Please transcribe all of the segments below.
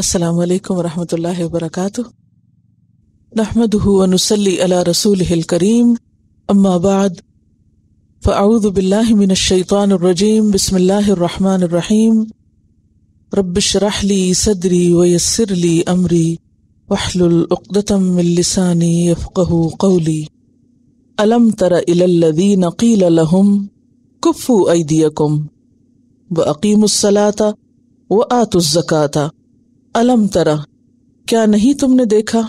السلام عليكم ورحمة الله وبركاته نحمده ونسلی على رسوله الكريم أما بعد فأعوذ بالله من الشيطان الرجيم بسم الله الرحمن الرحيم رب اشرح لي صدري ويسر لي أمري واحلل عقدة من لساني يفقهوا قولي ألم تر إلى الذين قيل لهم كفوا أيديكم وأقيموا الصلاة وآتوا الزكاة अलम तरा क्या नहीं तुमने देखा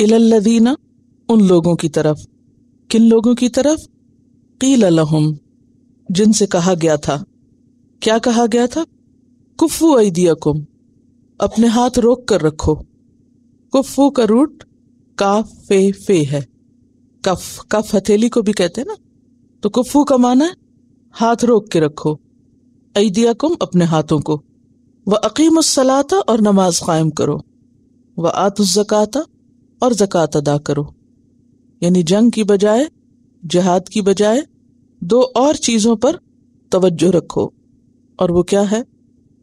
इलल्लदीना उन लोगों की तरफ किन लोगों की तरफ कील लहम जिनसे कहा गया था क्या कहा गया था कुफू कुम अपने हाथ रोक कर रखो कुफू का रूट काफ फे फे है कफ कफ हथेली को भी कहते हैं ना तो कुफू का माना है हाथ रोक के रखो कुम अपने हाथों को व अकीमसलाता और नमाज कायम करो व आतुज़क़ाता और ज़क़़त अदा करो यानी जंग की बजाय जहाद की बजाय दो और चीज़ों पर तोज्जो रखो और वो क्या है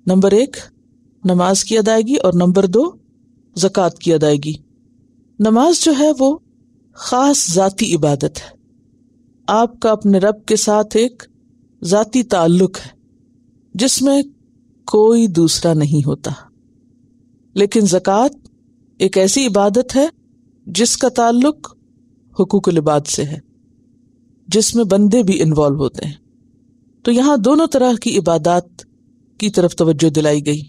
नंबर एक नमाज की अदायगी और नंबर दो ज़क़़त की अदायगी नमाज जो है वो ख़ास ज़ाती इबादत है आपका अपने रब के साथ एक ज़ाती ताल्लुक है जिसमें कोई दूसरा नहीं होता लेकिन जक़ात एक ऐसी इबादत है जिसका ताल्लुक हकूक लिबाद से है जिसमें बंदे भी इन्वॉल्व होते हैं तो यहाँ दोनों तरह की इबादत की तरफ तवज्जो दिलाई गई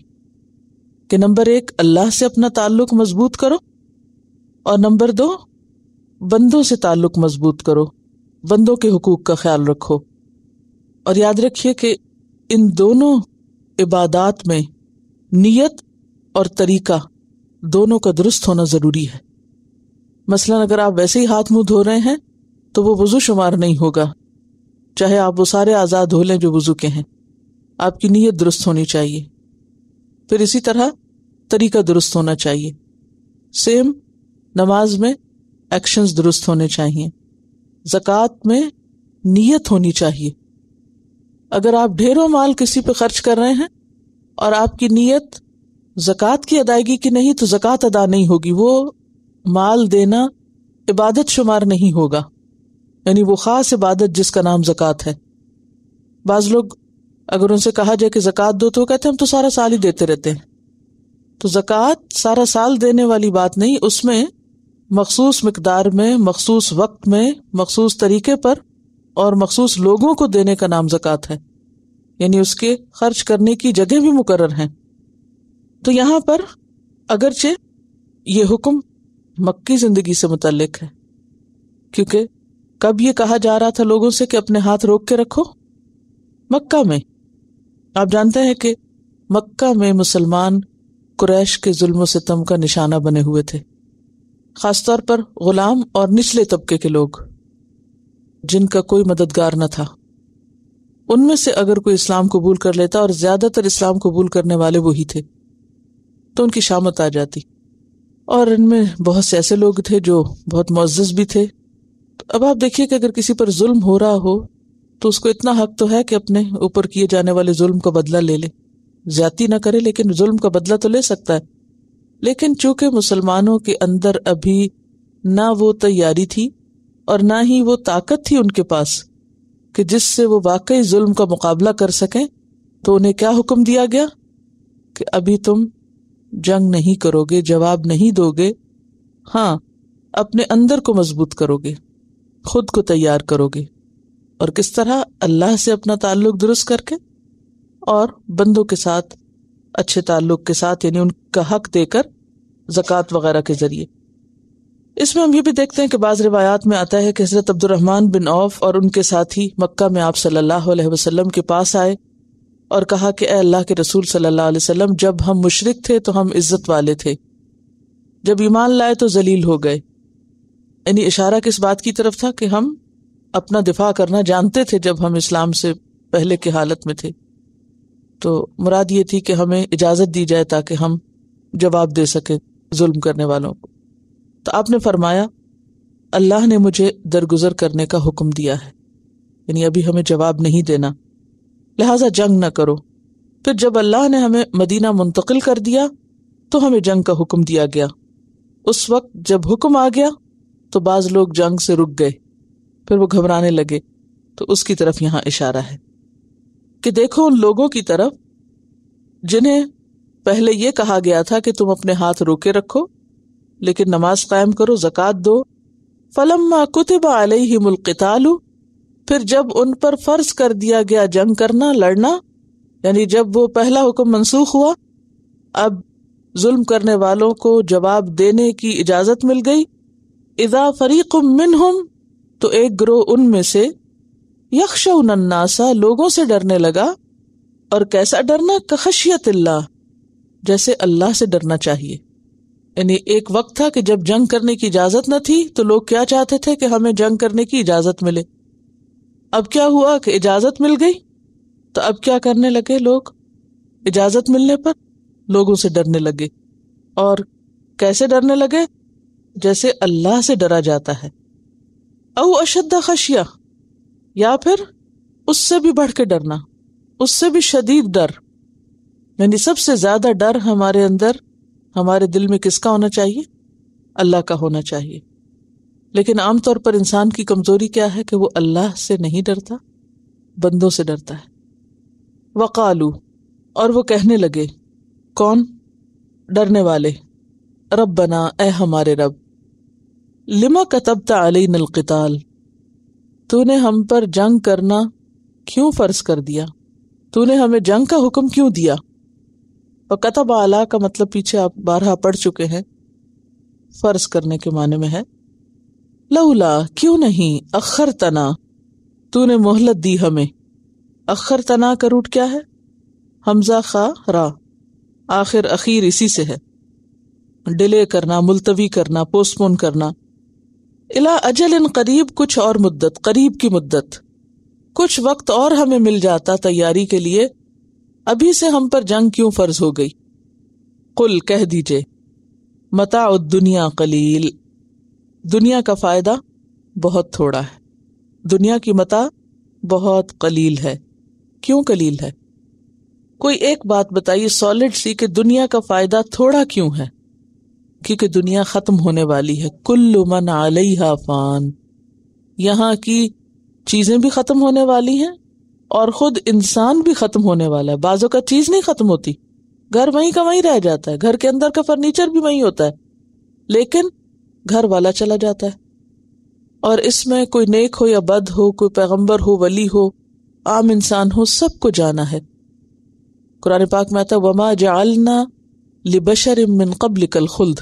कि नंबर एक अल्लाह से अपना ताल्लुक मजबूत करो और नंबर दो बंदों से ताल्लुक मजबूत करो बंदों के हकूक का ख्याल रखो और याद रखिए कि इन दोनों इबादात में नीयत और तरीका दोनों का दुरुस्त होना ज़रूरी है मसलन अगर आप वैसे ही हाथ मुंह धो रहे हैं तो वो वज़ू शुमार नहीं होगा चाहे आप वो सारे आज़ाद धो लें जो वज़ू के हैं आपकी नीयत दुरुस्त होनी चाहिए फिर इसी तरह तरीका दुरुस्त होना चाहिए सेम नमाज में एक्शंस दुरुस्त होने चाहिए ज़क़़त में नीयत होनी चाहिए अगर आप ढेरों माल किसी पे खर्च कर रहे हैं और आपकी नीयत जक़ात की अदायगी की नहीं तो जक़ात अदा नहीं होगी वो माल देना इबादत शुमार नहीं होगा यानी वो ख़ास इबादत जिसका नाम ज़क़़त है बाज़ लोग अगर उनसे कहा जाए कि जक़ात दो तो कहते हैं हम तो सारा साल ही देते रहते हैं तो जक़ात सारा साल देने वाली बात नहीं उसमें मखसूस मकदार में मखसूस वक्त में मखसूस तरीके पर और मखसूस लोगों को देने का नाम जक़ात है यानी उसके खर्च करने की जगह भी मुकर है तो यहां पर अगरचे ये हुक्म मक्की जिंदगी से मुतलक है क्योंकि कब ये कहा जा रहा था लोगों से कि अपने हाथ रोक के रखो मक्का में आप जानते हैं कि मक्का में मुसलमान कुरैश के जुल्म सितम का निशाना बने हुए थे खासतौर पर गुलाम और निचले तबके के लोग जिनका कोई मददगार न था उनमें से अगर कोई इस्लाम कबूल कर लेता और ज्यादातर इस्लाम कबूल करने वाले वही थे तो उनकी शामत आ जाती और इनमें बहुत से ऐसे लोग थे जो बहुत मोजस भी थे तो अब आप देखिए कि अगर किसी पर जुल्म हो रहा हो तो उसको इतना हक तो है कि अपने ऊपर किए जाने वाले जुल्म का बदला ले ले ज्यादा ना करे लेकिन जुल्म का बदला तो ले सकता है लेकिन चूंकि मुसलमानों के अंदर अभी ना वो तैयारी थी और ना ही वो ताकत थी उनके पास कि जिससे वो वाकई जुल्म का मुकाबला कर सकें तो उन्हें क्या हुक्म दिया गया कि अभी तुम जंग नहीं करोगे जवाब नहीं दोगे हाँ अपने अंदर को मजबूत करोगे खुद को तैयार करोगे और किस तरह अल्लाह से अपना ताल्लुक दुरुस्त करके और बंदों के साथ अच्छे ताल्लुक के साथ यानी उनका हक देकर जक़ात वगैरह के जरिए इसमें हम ये भी देखते हैं कि बाज रिवायात में आता है कि हजरत अब्दुलरहमान बिन औफ और उनके साथी मक्का में आप सल्लल्लाहु अलैहि वसल्लम के पास आए और कहा कि अल्लाह के रसूल सल्लल्लाहु अलैहि वसल्लम जब हम मुशरक थे तो हम इज्जत वाले थे जब ईमान लाए तो जलील हो गए यानी इशारा किस बात की तरफ था कि हम अपना दिफा करना जानते थे जब हम इस्लाम से पहले की हालत में थे तो मुराद ये थी कि हमें इजाज़त दी जाए ताकि हम जवाब दे सके जुल्म करने वालों को तो आपने फरमाया अल्लाह ने मुझे दरगुजर करने का हुक्म दिया है यानी अभी हमें जवाब नहीं देना लिहाजा जंग ना करो फिर जब अल्लाह ने हमें मदीना मुंतकिल कर दिया तो हमें जंग का हुक्म दिया गया उस वक्त जब हुक्म आ गया तो बाज लोग जंग से रुक गए फिर वो घबराने लगे तो उसकी तरफ यहाँ इशारा है कि देखो उन लोगों की तरफ जिन्हें पहले यह कहा गया था कि तुम अपने हाथ रोके रखो लेकिन नमाज कायम करो जक़ात दो फलम्मा कुतबा अलहिमुलकतालू फिर जब उन पर फर्ज कर दिया गया जंग करना लड़ना यानी जब वो पहला हुक्म मनसूख हुआ अब जुल्म करने वालों को जवाब देने की इजाज़त मिल गई इज़ा फरीक हम तो एक ग्रोह उनमें से यक्ष नासा लोगों से डरने लगा और कैसा डरना कखशियत जैसे अल्लाह से डरना चाहिए यानी एक वक्त था कि जब जंग करने की इजाजत न थी तो लोग क्या चाहते थे कि हमें जंग करने की इजाजत मिले अब क्या हुआ कि इजाजत मिल गई तो अब क्या करने लगे लोग इजाजत मिलने पर लोगों से डरने लगे और कैसे डरने लगे जैसे अल्लाह से डरा जाता है औ अशद खशिया या फिर उससे भी बढ़ के डरना उससे भी शदीद डर यानी सबसे ज्यादा डर हमारे अंदर हमारे दिल में किसका होना चाहिए अल्लाह का होना चाहिए लेकिन आमतौर पर इंसान की कमज़ोरी क्या है कि वो अल्लाह से नहीं डरता बंदों से डरता है वकालू और वो कहने लगे कौन डरने वाले रब बना ए हमारे रब लिमा कतबता अली नलकताल तूने हम पर जंग करना क्यों फ़र्ज कर दिया तूने हमें जंग का हुक्म क्यों दिया और कतब आला का मतलब पीछे आप बारह पढ़ चुके हैं फर्ज करने के माने में है लउला क्यों नहीं अखर तना तूने मोहलत दी हमें अखर तना का रूट क्या है हमजा खा रा आखिर अखीर इसी से है डिले करना मुलतवी करना पोस्टपोन करना इला अजल इन करीब कुछ और मुद्दत करीब की मुद्दत कुछ वक्त और हमें मिल जाता तैयारी के लिए अभी से हम पर जंग क्यों फर्ज हो गई कुल कह दीजिए मता दुनिया कलील दुनिया का फायदा बहुत थोड़ा है दुनिया की मता बहुत कलील है क्यों कलील है कोई एक बात बताइए सॉलिड सी कि दुनिया का फायदा थोड़ा क्यों है क्योंकि दुनिया खत्म होने वाली है कुल्लु मन आलई फान यहाँ की चीजें भी खत्म होने वाली हैं और खुद इंसान भी खत्म होने वाला है बाजों का चीज नहीं खत्म होती घर वहीं का वहीं रह जाता है घर के अंदर का फर्नीचर भी वहीं होता है लेकिन घर वाला चला जाता है और इसमें कोई नेक हो या बद हो कोई पैगंबर हो वली हो आम इंसान हो सबको जाना है कुरान पाक में आता वमा जालना लिबशर मिन कबल कल खुल्द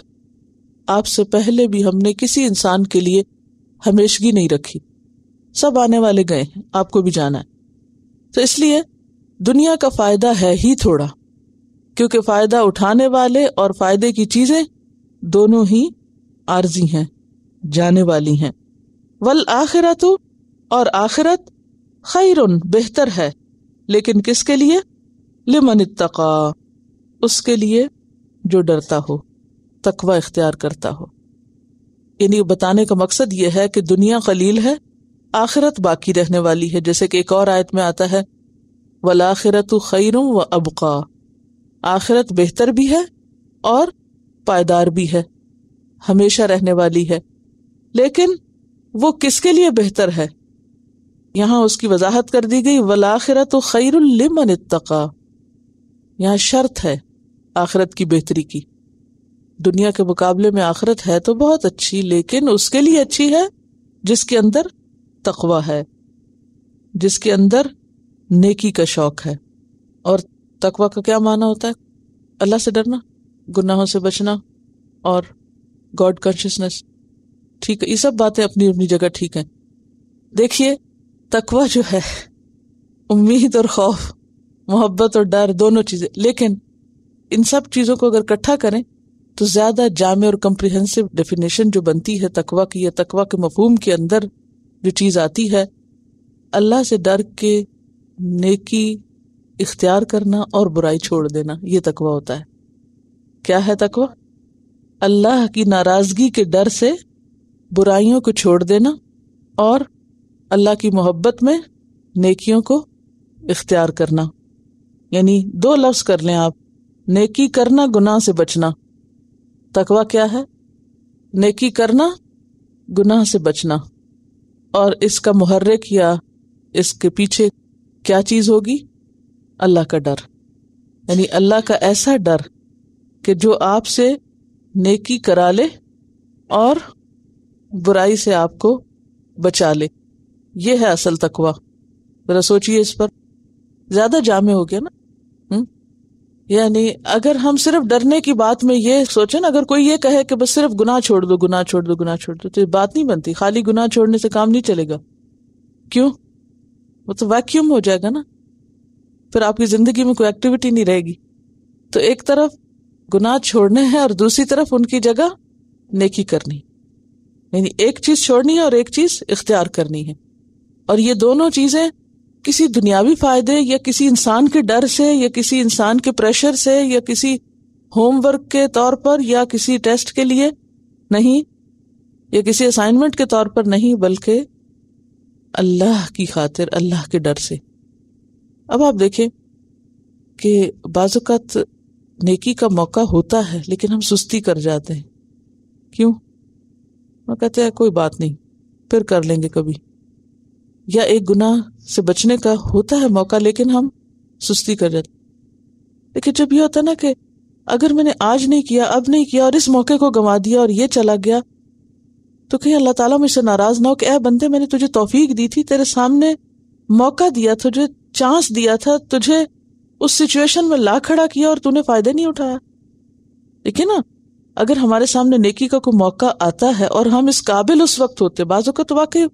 आपसे पहले भी हमने किसी इंसान के लिए हमेशगी नहीं रखी सब आने वाले गए हैं आपको भी जाना है तो इसलिए दुनिया का फायदा है ही थोड़ा क्योंकि फायदा उठाने वाले और फायदे की चीजें दोनों ही आर्जी हैं जाने वाली हैं वल आखिरत और आखिरत खैर बेहतर है लेकिन किसके लिए लिमन तका उसके लिए जो डरता हो तकवा इख्तियार करता हो यानी बताने का मकसद यह है कि दुनिया खलील है आखिरत बाकी रहने वाली है जैसे कि एक और आयत में आता है वलाखिरत खैरुम व अबका आखिरत बेहतर भी है और पायदार भी है हमेशा रहने वाली है लेकिन वो किसके लिए बेहतर है यहां उसकी वजाहत कर दी गई वलाखिरत तो खैरमन इतका यहाँ शर्त है आखिरत की बेहतरी की दुनिया के मुकाबले में आखिरत है तो बहुत अच्छी लेकिन उसके लिए अच्छी है जिसके अंदर तकवा है जिसके अंदर नेकी का शौक है और तकवा का क्या माना होता है अल्लाह से डरना गुनाहों से बचना और गॉड कॉन्शियसनेस ठीक है ये सब बातें अपनी अपनी जगह ठीक हैं देखिए तकवा जो है उम्मीद और खौफ मोहब्बत और डर दोनों चीज़ें लेकिन इन सब चीज़ों को अगर इकट्ठा करें तो ज़्यादा जामे और कम्प्रिहेंसिव डेफिनेशन जो बनती है तकवा की या तकवा के मफहूम के अंदर जो चीज़ आती है अल्लाह से डर के नेकी इख्तियार करना और बुराई छोड़ देना ये तकवा होता है क्या है तकवा अल्लाह की नाराज़गी के डर से बुराइयों को छोड़ देना और अल्लाह की मोहब्बत में नेकियों को इख्तियार करना यानी दो लफ्ज़ कर लें आप नेकी करना गुनाह से बचना तकवा क्या है नेकी करना गुनाह से बचना और इसका मुहर्रिक या इसके पीछे क्या चीज़ होगी अल्लाह का डर यानी अल्लाह का ऐसा डर कि जो आपसे नेकी करा ले और बुराई से आपको बचा ले ये है असल तकवा ज़रा सोचिए इस पर ज़्यादा जामे हो गया ना यानी अगर हम सिर्फ डरने की बात में ये सोचे ना अगर कोई ये कहे कि बस सिर्फ गुनाह छोड़ दो गुनाह छोड़ दो गुनाह छोड़ दो तो बात नहीं बनती खाली गुनाह छोड़ने से काम नहीं चलेगा क्यों वो तो वैक्यूम हो जाएगा ना फिर आपकी जिंदगी में कोई एक्टिविटी नहीं रहेगी तो एक तरफ गुनाह छोड़ने हैं और दूसरी तरफ उनकी जगह नेकी करनी यानी एक चीज छोड़नी है और एक चीज इख्तियार करनी है और ये दोनों चीजें किसी दुनियावी फायदे या किसी इंसान के डर से या किसी इंसान के प्रेशर से या किसी होमवर्क के तौर पर या किसी टेस्ट के लिए नहीं या किसी असाइनमेंट के तौर पर नहीं बल्कि अल्लाह की खातिर अल्लाह के डर से अब आप देखें कि बाज़त नेकी का मौका होता है लेकिन हम सुस्ती कर जाते हैं क्यों मैं कहते हैं कोई बात नहीं फिर कर लेंगे कभी या एक गुनाह से बचने का होता है मौका लेकिन हम सुस्ती कर जाते लेकिन जब यह होता ना कि अगर मैंने आज नहीं किया अब नहीं किया और इस मौके को गंवा दिया और ये चला गया तो कहीं अल्लाह ताला मुझसे नाराज ना हो कि अः बंदे मैंने तुझे तोफीक दी थी तेरे सामने मौका दिया तुझे चांस दिया था तुझे उस सिचुएशन में ला खड़ा किया और तूने फायदे नहीं उठाया ठीक है ना अगर हमारे सामने नेकी का कोई मौका आता है और हम इस काबिल उस वक्त होते बाजू का तो वाकई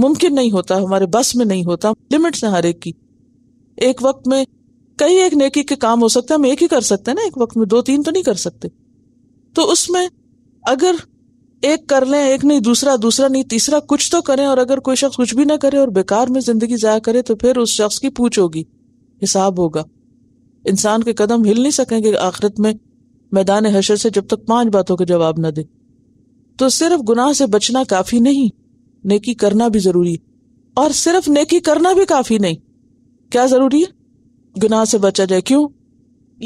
मुमकिन नहीं होता हमारे बस में नहीं होता लिमिट्स हैं हर एक की एक वक्त में कई एक नेकी के काम हो सकते हैं हम एक ही कर सकते हैं ना एक वक्त में दो तीन तो नहीं कर सकते तो उसमें अगर एक कर लें एक नहीं दूसरा दूसरा नहीं तीसरा कुछ तो करें और अगर कोई शख्स कुछ भी ना करे और बेकार में जिंदगी जाया करे तो फिर उस शख्स की पूछ होगी हिसाब होगा इंसान के कदम हिल नहीं सकेंगे आखिरत में मैदान हशर से जब तक पांच बातों का जवाब ना दे तो सिर्फ गुनाह से बचना काफी नहीं नेकी करना भी जरूरी और सिर्फ नेकी करना भी काफी नहीं क्या जरूरी है गुनाह से बचा जाए क्यों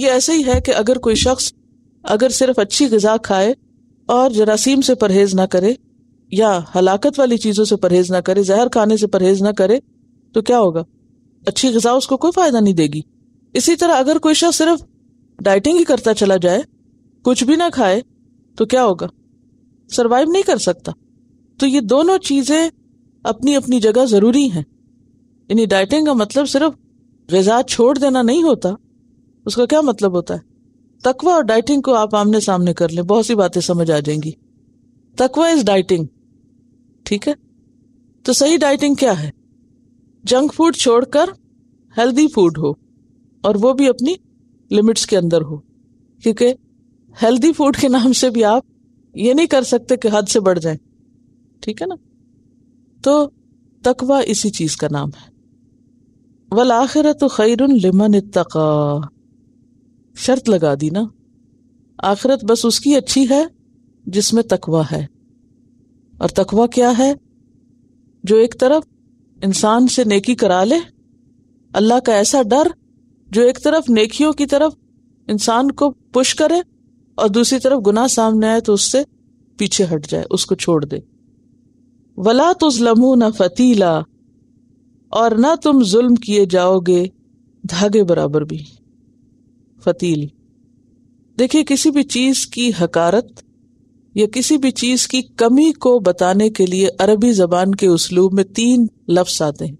ये ऐसे ही है कि अगर कोई शख्स अगर सिर्फ अच्छी गजा खाए और जरासीम से परहेज ना करे या हलाकत वाली चीजों से परहेज ना करे जहर खाने से परहेज ना करे तो क्या होगा अच्छी गजा उसको कोई फायदा नहीं देगी इसी तरह अगर कोई शख्स सिर्फ डाइटिंग ही करता चला जाए कुछ भी ना खाए तो क्या होगा सरवाइव नहीं कर सकता तो ये दोनों चीज़ें अपनी अपनी जगह ज़रूरी हैं यानी डाइटिंग का मतलब सिर्फ गजा छोड़ देना नहीं होता उसका क्या मतलब होता है तकवा और डाइटिंग को आप आमने सामने कर लें बहुत सी बातें समझ आ जाएंगी तकवा इज डाइटिंग ठीक है तो सही डाइटिंग क्या है जंक फूड छोड़कर हेल्दी फूड हो और वो भी अपनी लिमिट्स के अंदर हो क्योंकि हेल्दी फूड के नाम से भी आप ये नहीं कर सकते कि हद से बढ़ जाए ठीक है ना तो तकवा इसी चीज का नाम है वल आखिर तो खैर लिमन इतका शर्त लगा दी ना आखिरत बस उसकी अच्छी है जिसमें तकवा है और तकवा क्या है जो एक तरफ इंसान से नेकी करा ले अल्लाह का ऐसा डर जो एक तरफ नेकियों की तरफ इंसान को पुश करे और दूसरी तरफ गुनाह सामने आए तो उससे पीछे हट जाए उसको छोड़ दे वला तुजलमू न फतीला और न तुम जुल्म किए जाओगे धागे बराबर भी फतील देखिए किसी भी चीज की हकारत या किसी भी चीज की कमी को बताने के लिए अरबी जबान के उसलूब में तीन लफ्स आते हैं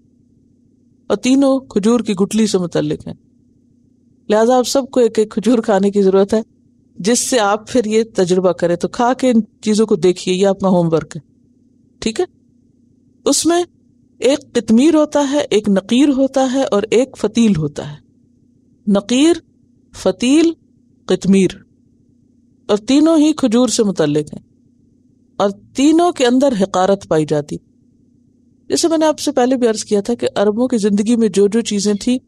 और तीनों खजूर की गुटली से मुतलिक हैं लिहाजा आप सबको एक एक खजूर खाने की जरूरत है जिससे आप फिर ये तजुर्बा करें तो खा के इन चीजों को देखिए यह अपना होमवर्क है ठीक है उसमें एक कितमीर होता है एक नकीर होता है और एक फतील होता है नकीर फतील कितमीर और तीनों ही खजूर से मुतलक हैं और तीनों के अंदर हकारत पाई जाती जैसे मैंने आपसे पहले भी अर्ज किया था कि अरबों की जिंदगी में जो जो चीजें थी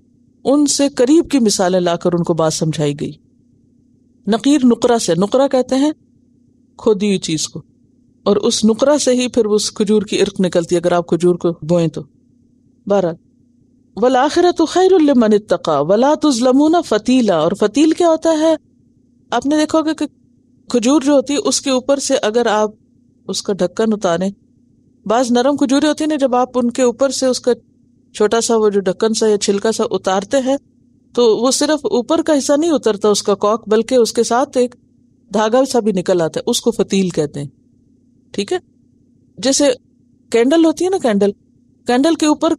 उनसे करीब की मिसालें लाकर उनको बात समझाई गई नकीर नुकरा से नुकरा कहते हैं खोदी हुई चीज को और उस नुकरा से ही फिर उस खजूर की इर्क निकलती है अगर आप खजूर को बोएं तो बारह वल आखिरत मन तका वला तुजलमूना फतीला और फतील क्या होता है आपने देखा होगा कि खजूर जो होती है उसके ऊपर से अगर आप उसका ढक्कन उतारें बाज नरम खजूरें होती है ना जब आप उनके ऊपर से उसका छोटा सा वो जो ढक्कन सा या छिलका सा उतारते हैं तो वो सिर्फ ऊपर का हिस्सा नहीं उतरता उसका कॉक बल्कि उसके साथ एक धागा सा भी निकल आता है उसको फतील कहते हैं ठीक है जैसे कैंडल होती है ना कैंडल कैंडल के ऊपर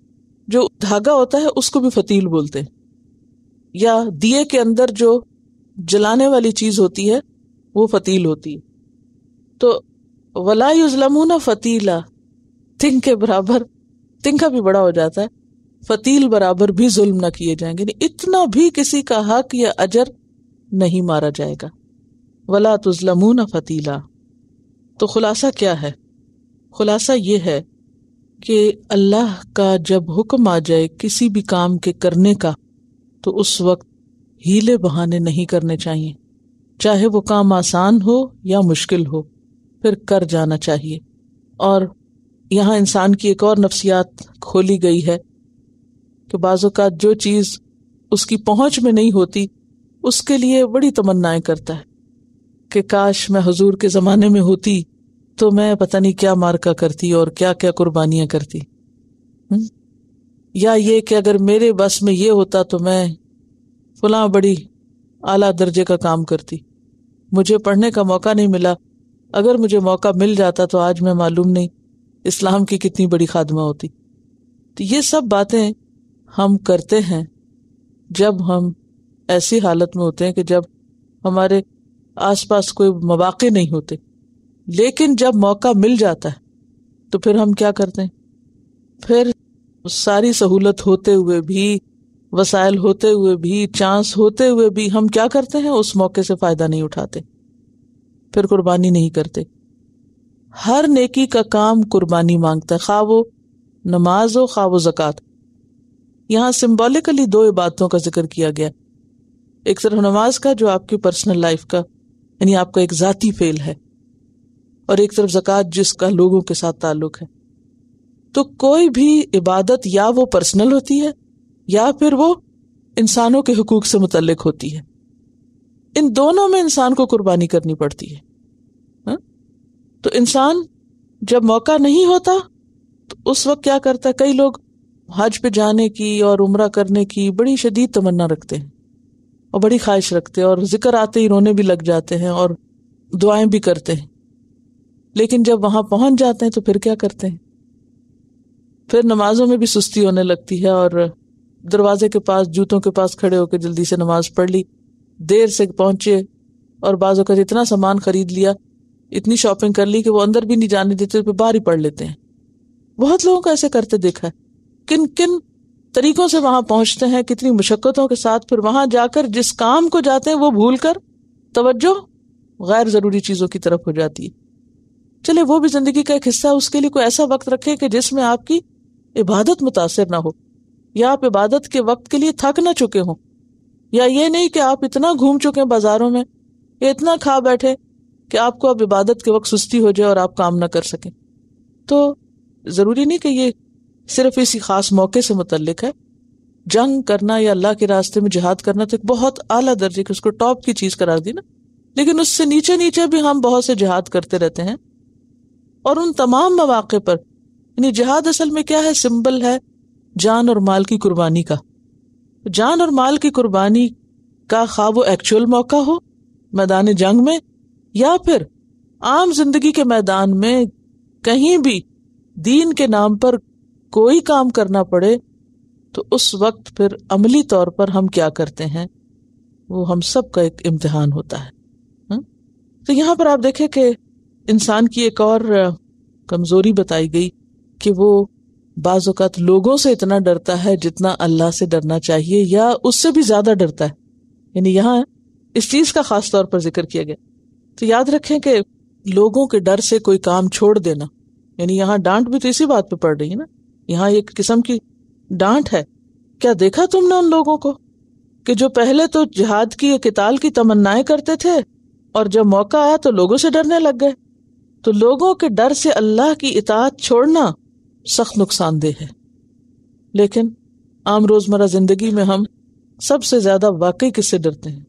जो धागा होता है उसको भी फतील बोलते हैं या दिए के अंदर जो जलाने वाली चीज होती है वो फतील होती है तो वला युजलमूना फतीला तिंग के बराबर तिंग का भी बड़ा हो जाता है फतील बराबर भी जुल्म ना किए जाएंगे इतना भी किसी का हक या अजर नहीं मारा जाएगा वला तुजलमूना फतीला तो खुलासा क्या है खुलासा ये है कि अल्लाह का जब हुक्म आ जाए किसी भी काम के करने का तो उस वक्त हीले बहाने नहीं करने चाहिए चाहे वो काम आसान हो या मुश्किल हो फिर कर जाना चाहिए और यहाँ इंसान की एक और नफ्सियात खोली गई है कि बाज़ात जो चीज़ उसकी पहुँच में नहीं होती उसके लिए बड़ी तमन्नाएं करता है कि काश मैं हजूर के ज़माने में होती तो मैं पता नहीं क्या मार्का करती और क्या क्या कुर्बानियाँ करती हुँ? या ये कि अगर मेरे बस में ये होता तो मैं फुला बड़ी आला दर्जे का काम करती मुझे पढ़ने का मौका नहीं मिला अगर मुझे मौका मिल जाता तो आज मैं मालूम नहीं इस्लाम की कितनी बड़ी खादमा होती तो ये सब बातें हम करते हैं जब हम ऐसी हालत में होते हैं कि जब हमारे आस पास कोई मौाक नहीं होते लेकिन जब मौका मिल जाता है तो फिर हम क्या करते हैं फिर सारी सहूलत होते हुए भी वसायल होते हुए भी चांस होते हुए भी हम क्या करते हैं उस मौके से फ़ायदा नहीं उठाते फिर कुर्बानी नहीं करते हर नेकी का काम कुर्बानी मांगता है खा वो नमाज हो खा वो जक़ात यहाँ सिम्बॉलिकली दो इबादतों का जिक्र किया गया एक तरफ नमाज का जो आपकी पर्सनल लाइफ का यानी आपका एक ज़ाती फेल है और एक तरफ ज़क़़त जिसका लोगों के साथ ताल्लुक है तो कोई भी इबादत या वो पर्सनल होती है या फिर वो इंसानों के हकूक से मुतलक होती है इन दोनों में इंसान को कुर्बानी करनी पड़ती है हा? तो इंसान जब मौका नहीं होता तो उस वक्त क्या करता है कई लोग हज पे जाने की और उम्र करने की बड़ी शदीद तमन्ना रखते हैं और बड़ी ख्वाहिश रखते हैं और जिक्र आते ही रोने भी लग जाते हैं और दुआएं भी करते हैं लेकिन जब वहां पहुंच जाते हैं तो फिर क्या करते हैं फिर नमाजों में भी सुस्ती होने लगती है और दरवाजे के पास जूतों के पास खड़े होकर जल्दी से नमाज पढ़ ली देर से पहुंचे और बाजों का इतना सामान खरीद लिया इतनी शॉपिंग कर ली कि वो अंदर भी नहीं जाने देते बाहर ही पढ़ लेते हैं बहुत लोगों को ऐसे करते देखा है किन किन तरीकों से वहां पहुंचते हैं कितनी मुशक्क़तों के साथ फिर वहां जाकर जिस काम को जाते हैं वो भूल कर तवज्जो गैर ज़रूरी चीज़ों की तरफ हो जाती है चले वो भी ज़िंदगी का एक हिस्सा उसके लिए कोई ऐसा वक्त रखे कि जिसमें आपकी इबादत मुतासर ना हो या आप इबादत के वक्त के लिए थक ना चुके हों या ये नहीं कि आप इतना घूम चुके हैं बाजारों में या इतना खा बैठे कि आपको अब इबादत के वक्त सुस्ती हो जाए और आप काम ना कर सकें तो ज़रूरी नहीं कि ये सिर्फ इसी खास मौके से मुतलक है जंग करना या अल्लाह के रास्ते में जिहाद करना तो एक बहुत आला दर्जे की उसको टॉप की चीज करार दी ना लेकिन उससे नीचे नीचे भी हम बहुत से जिहाद करते रहते हैं और उन तमाम मौाक़े पर यानी जिहाद असल में क्या है सिंबल है जान और माल की कुर्बानी का जान और माल की कुर्बानी का खा वो एक्चुअल मौका हो मैदान जंग में या फिर आम जिंदगी के मैदान में कहीं भी दीन के नाम पर कोई काम करना पड़े तो उस वक्त फिर अमली तौर पर हम क्या करते हैं वो हम सब का एक इम्तिहान होता है हम्म? तो यहाँ पर आप देखें कि इंसान की एक और कमजोरी बताई गई कि वो बाज़त लोगों से इतना डरता है जितना अल्लाह से डरना चाहिए या उससे भी ज्यादा डरता है यानी यहाँ इस चीज का खास तौर पर जिक्र किया गया तो याद रखें कि लोगों के डर से कोई काम छोड़ देना यानी यहाँ डांट भी तो इसी बात पर पड़ रही है ना यहाँ एक किस्म की डांट है क्या देखा तुमने उन लोगों को कि जो पहले तो जिहाद की किताल की तमन्नाएं करते थे और जब मौका आया तो लोगों से डरने लग गए तो लोगों के डर से अल्लाह की इतात छोड़ना सख्त नुकसानदेह है लेकिन आम रोजमर्रा जिंदगी में हम सबसे ज्यादा वाकई किससे डरते हैं